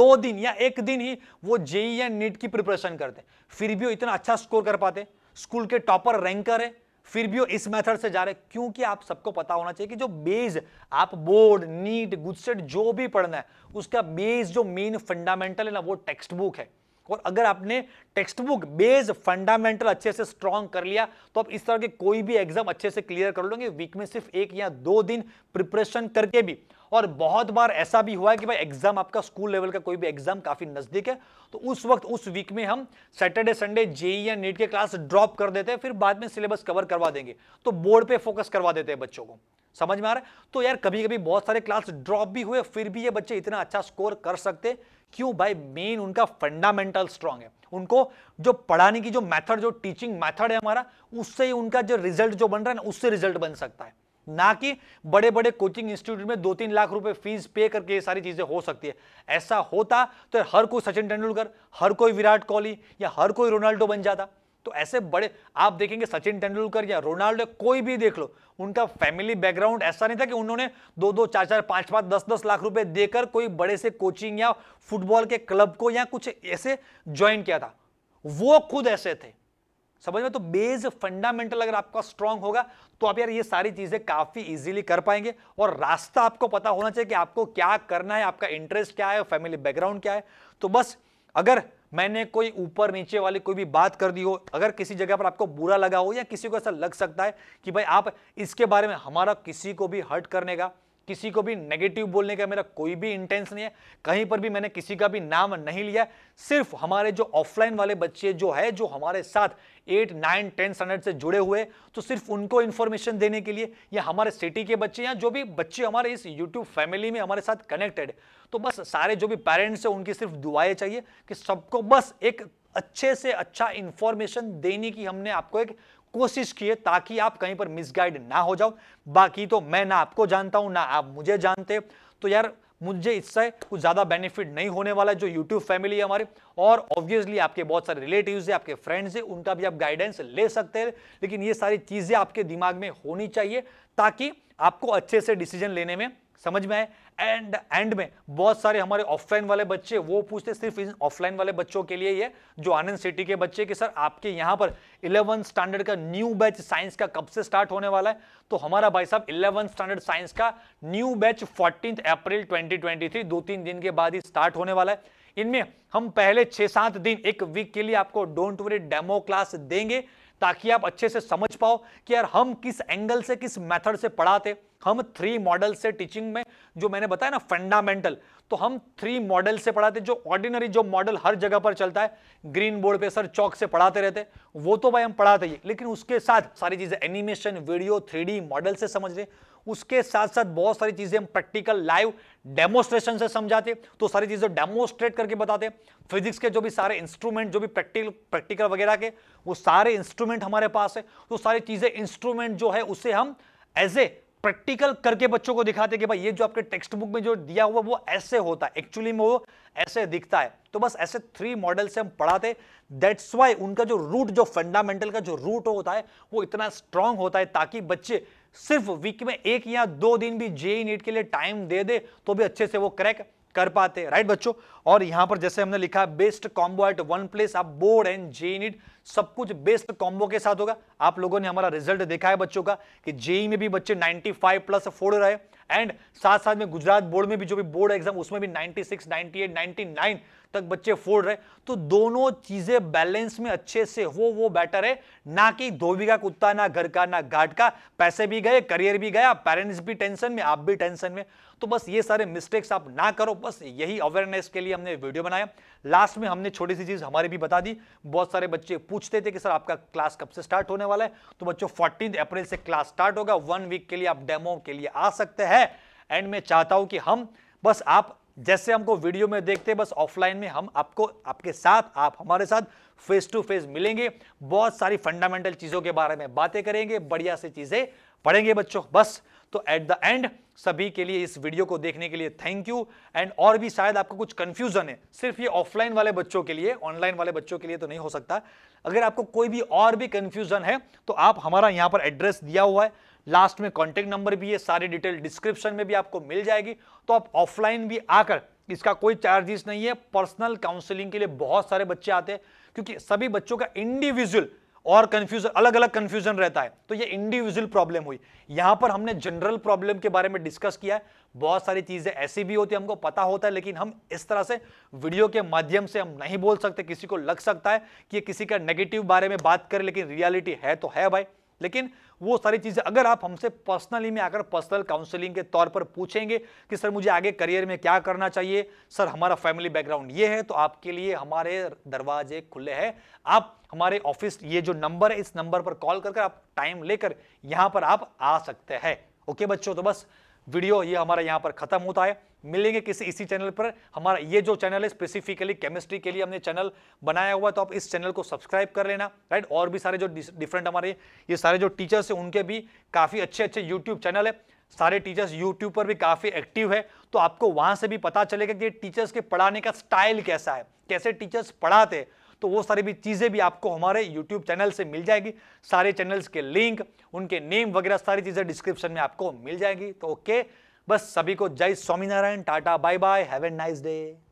Speaker 1: दो दिन या एक दिन ही वो जेई या नीट की प्रिपरेशन करते फिर भी वो इतना अच्छा स्कोर कर पाते स्कूल के टॉपर रैंकर है फिर भी वो इस मेथड से जा रहे क्योंकि आप सबको पता होना चाहिए कि जो बेस आप बोर्ड नीट गुजसेट जो भी पढ़ना है उसका बेस जो मेन फंडामेंटल है ना वो टेक्स्ट बुक है और अगर आपने टेक्स्ट बुक बेस फंडामेंटल अच्छे से स्ट्रांग कर लिया तो आप इस तरह के कोई भी एग्जाम अच्छे से क्लियर कर लोगे वीक में सिर्फ एक या दो दिन प्रिपरेशन करके भी और बहुत बार ऐसा भी हुआ है कि भाई एग्जाम आपका स्कूल लेवल का कोई भी एग्जाम काफी नजदीक है तो उस वक्त उस वीक में हम सैटरडे संडे जेई या नीट के क्लास ड्रॉप कर देते हैं फिर बाद में सिलेबस कवर करवा देंगे तो बोर्ड पे फोकस करवा देते हैं बच्चों को समझ में आ रहा है तो यार कभी कभी बहुत सारे क्लास ड्रॉप भी हुए फिर भी ये बच्चे इतना अच्छा स्कोर कर सकते क्यों भाई मेन उनका फंडामेंटल स्ट्रांग है उनको जो पढ़ाने की जो मैथड जो टीचिंग मैथड है हमारा उससे ही उनका जो रिजल्ट जो बन रहा है ना उससे रिजल्ट बन सकता है ना कि बड़े बड़े कोचिंग इंस्टीट्यूट में दो तीन लाख रुपए फीस पे करके ये सारी चीजें हो सकती है ऐसा होता तो हर कोई सचिन तेंदुलकर हर कोई विराट कोहली या हर कोई रोनाल्डो बन जाता तो ऐसे बड़े आप देखेंगे सचिन तेंदुलकर या रोनाल्डो कोई भी देख लो उनका फैमिली बैकग्राउंड ऐसा नहीं था कि उन्होंने दो दो चार चार पांच पांच दस दस लाख रुपए देकर कोई बड़े से कोचिंग या फुटबॉल के क्लब को या कुछ ऐसे ज्वाइन किया था वो खुद ऐसे थे समझ में तो बेस फंडामेंटल अगर आपका स्ट्रांग होगा तो आप यार ये सारी चीजें काफी इजीली कर पाएंगे और रास्ता आपको पता होना चाहिए कि आपको क्या करना है आपका इंटरेस्ट क्या है फैमिली बैकग्राउंड क्या है तो बस अगर मैंने कोई ऊपर नीचे वाली कोई भी बात कर दी हो अगर किसी जगह पर आपको बुरा लगा हो या किसी को ऐसा लग सकता है कि भाई आप इसके बारे में हमारा किसी को भी हर्ट करने का किसी को भी नेगेटिव बोलने का मेरा कोई भी इंटेंस नहीं है कहीं पर भी मैंने किसी का भी नाम नहीं लिया सिर्फ हमारे जो ऑफलाइन वाले बच्चे जो है जो हमारे साथ एट नाइन टेन स्टैंडर्ड से जुड़े हुए तो सिर्फ उनको इन्फॉर्मेशन देने के लिए या हमारे सिटी के बच्चे या जो भी बच्चे हमारे इस यूट्यूब फैमिली में हमारे साथ कनेक्टेड तो बस सारे जो भी पेरेंट्स हैं उनकी सिर्फ दुआएं चाहिए कि सबको बस एक अच्छे से अच्छा इन्फॉर्मेशन देने की हमने आपको एक कोशिश किए ताकि आप कहीं पर मिसगाइड ना हो जाओ बाकी तो मैं ना आपको जानता हूं ना आप मुझे जानते तो यार मुझे इससे कुछ ज़्यादा बेनिफिट नहीं होने वाला है जो यूट्यूब फैमिली है हमारे और ऑब्वियसली आपके बहुत सारे रिलेटिव्स हैं आपके फ्रेंड्स हैं उनका भी आप गाइडेंस ले सकते हैं लेकिन ये सारी चीज़ें आपके दिमाग में होनी चाहिए ताकि आपको अच्छे से डिसीजन लेने में समझ में आए एंड एंड में बहुत सारे हमारे ऑफलाइन वाले बच्चे वो पूछते सिर्फ इन ऑफलाइन वाले बच्चों के लिए ये जो आनंद सिटी के बच्चे कि सर आपके यहाँ पर इलेवन स्टैंडर्ड का न्यू बैच साइंस का कब से स्टार्ट होने वाला है तो हमारा भाई साहब इलेवन स्टैंडर्ड साइंस का new batch fourteen April twenty दो तीन दिन के बाद ही स्टार्ट होने वाला है इनमें हम पहले छः सात दिन एक वीक के लिए आपको डोंट वरी डेमो क्लास देंगे ताकि आप अच्छे से समझ पाओ कि यार हम किस एंगल से किस मेथड से पढ़ाते हम थ्री मॉडल से टीचिंग में जो मैंने बताया ना फंडामेंटल तो हम थ्री मॉडल से पढ़ाते जो ऑर्डिनरी जो मॉडल हर जगह पर चलता है ग्रीन बोर्ड पे सर चौक से पढ़ाते रहते वो तो भाई हम पढ़ाते ही लेकिन उसके साथ सारी चीज़ें एनिमेशन वीडियो थ्री मॉडल से समझ रहे उसके साथ साथ बहुत सारी चीजें हम प्रैक्टिकल लाइव डेमोस्ट्रेशन से समझाते तो सारी चीजें डेमोस्ट्रेट करके बताते फिजिक्स के जो भी सारे इंस्ट्रूमेंट जो भी प्रैक्टिकल प्रैक्टिकल वगैरह के वो सारे इंस्ट्रूमेंट हमारे पास है तो सारी चीजें इंस्ट्रूमेंट जो है उसे हम एज ए प्रैक्टिकल करके बच्चों को दिखाते कि भाई ये जो आपके टेक्स्ट बुक में जो दिया हुआ वो ऐसे होता है एक्चुअली में वो ऐसे दिखता है तो बस ऐसे थ्री मॉडल से हम पढ़ाते दैट्स वाई उनका जो रूट जो फंडामेंटल का जो रूट होता है वो इतना स्ट्रांग होता है ताकि बच्चे सिर्फ वीक में एक या दो दिन भी जेई नीट e e के लिए टाइम दे दे तो भी अच्छे से वो क्रैक कर पाते राइट बच्चों और यहां पर जैसे हमने लिखा best combo at one place आप बोर्ड एंड जेई नीट सब कुछ बेस्ट कॉम्बो के साथ होगा आप लोगों ने हमारा रिजल्ट देखा है बच्चों का कि जेई e में भी बच्चे 95 प्लस फोड़ रहे एंड साथ साथ में गुजरात बोर्ड में भी जो भी बोर्ड एग्जाम उसमें भी 96, 98, 99 तक बच्चे फोड़ रहे तो दोनों चीजें बैलेंस में अच्छे से हो वो बेटर है ना कि धोबी का कुत्ता ना घर का ना घाट का पैसे भी गए करियर भी गया पेरेंट्स भी टेंशन में आप भी टेंशन में तो बस ये सारे मिस्टेक्स आप ना करो बस यही अवेयरनेस के लिए हमने वीडियो बनाया लास्ट में हमने छोटी सी चीज़ हमारे भी बता दी बहुत सारे बच्चे पूछते थे कि सर आपका क्लास कब से स्टार्ट होने वाला है तो बच्चों फोर्टीन अप्रैल से क्लास स्टार्ट होगा वन वीक के लिए आप डेमो के लिए आ सकते हैं एंड मैं चाहता हूं कि हम बस आप जैसे हमको वीडियो में देखते बस ऑफलाइन में हम आपको आपके साथ आप हमारे साथ फेस टू फेस मिलेंगे बहुत सारी फंडामेंटल चीज़ों के बारे में बातें करेंगे बढ़िया से चीज़ें पढ़ेंगे बच्चों बस तो एट द एंड सभी के लिए इस वीडियो को देखने के लिए थैंक यू एंड और भी शायद आपको कुछ कंफ्यूजन है सिर्फ ये ऑफलाइन वाले बच्चों के लिए ऑनलाइन वाले बच्चों के लिए तो नहीं हो सकता अगर आपको कोई भी और भी कंफ्यूजन है तो आप हमारा यहाँ पर एड्रेस दिया हुआ है लास्ट में कॉन्टेक्ट नंबर भी है सारी डिटेल डिस्क्रिप्शन में भी आपको मिल जाएगी तो आप ऑफलाइन भी आकर इसका कोई चार्जेस नहीं है पर्सनल काउंसिलिंग के लिए बहुत सारे बच्चे आते हैं क्योंकि सभी बच्चों का इंडिविजुअल और कंफ्यूजन अलग अलग कंफ्यूजन रहता है तो ये इंडिविजुअल प्रॉब्लम हुई यहां पर हमने जनरल प्रॉब्लम के बारे में डिस्कस किया है बहुत सारी चीजें ऐसी भी होती है हमको पता होता है लेकिन हम इस तरह से वीडियो के माध्यम से हम नहीं बोल सकते किसी को लग सकता है कि किसी का नेगेटिव बारे में बात करें लेकिन रियालिटी है तो है भाई लेकिन वो सारी चीज़ें अगर आप हमसे पर्सनली में आकर पर्सनल काउंसलिंग के तौर पर पूछेंगे कि सर मुझे आगे करियर में क्या करना चाहिए सर हमारा फैमिली बैकग्राउंड ये है तो आपके लिए हमारे दरवाजे खुले हैं आप हमारे ऑफिस ये जो नंबर है इस नंबर पर कॉल कर आप टाइम लेकर यहाँ पर आप आ सकते हैं ओके बच्चों तो बस वीडियो ये हमारा यहाँ पर खत्म होता है मिलेंगे किसी इसी चैनल पर हमारा ये जो चैनल है स्पेसिफिकली केमिस्ट्री के लिए हमने चैनल बनाया हुआ है तो आप इस चैनल को सब्सक्राइब कर लेना राइट और भी सारे जो डिफरेंट हमारे ये सारे जो टीचर्स हैं उनके भी काफ़ी अच्छे अच्छे यूट्यूब चैनल है सारे टीचर्स यूट्यूब पर भी काफ़ी एक्टिव है तो आपको वहाँ से भी पता चलेगा कि टीचर्स के पढ़ाने का स्टाइल कैसा है कैसे टीचर्स पढ़ाते तो वो सारी भी चीज़ें भी आपको हमारे यूट्यूब चैनल से मिल जाएगी सारे चैनल्स के लिंक उनके नेम वगैरह सारी चीज़ें डिस्क्रिप्शन में आपको मिल जाएगी तो ओके बस सभी को जय Swaminarayan tata bye bye have a nice day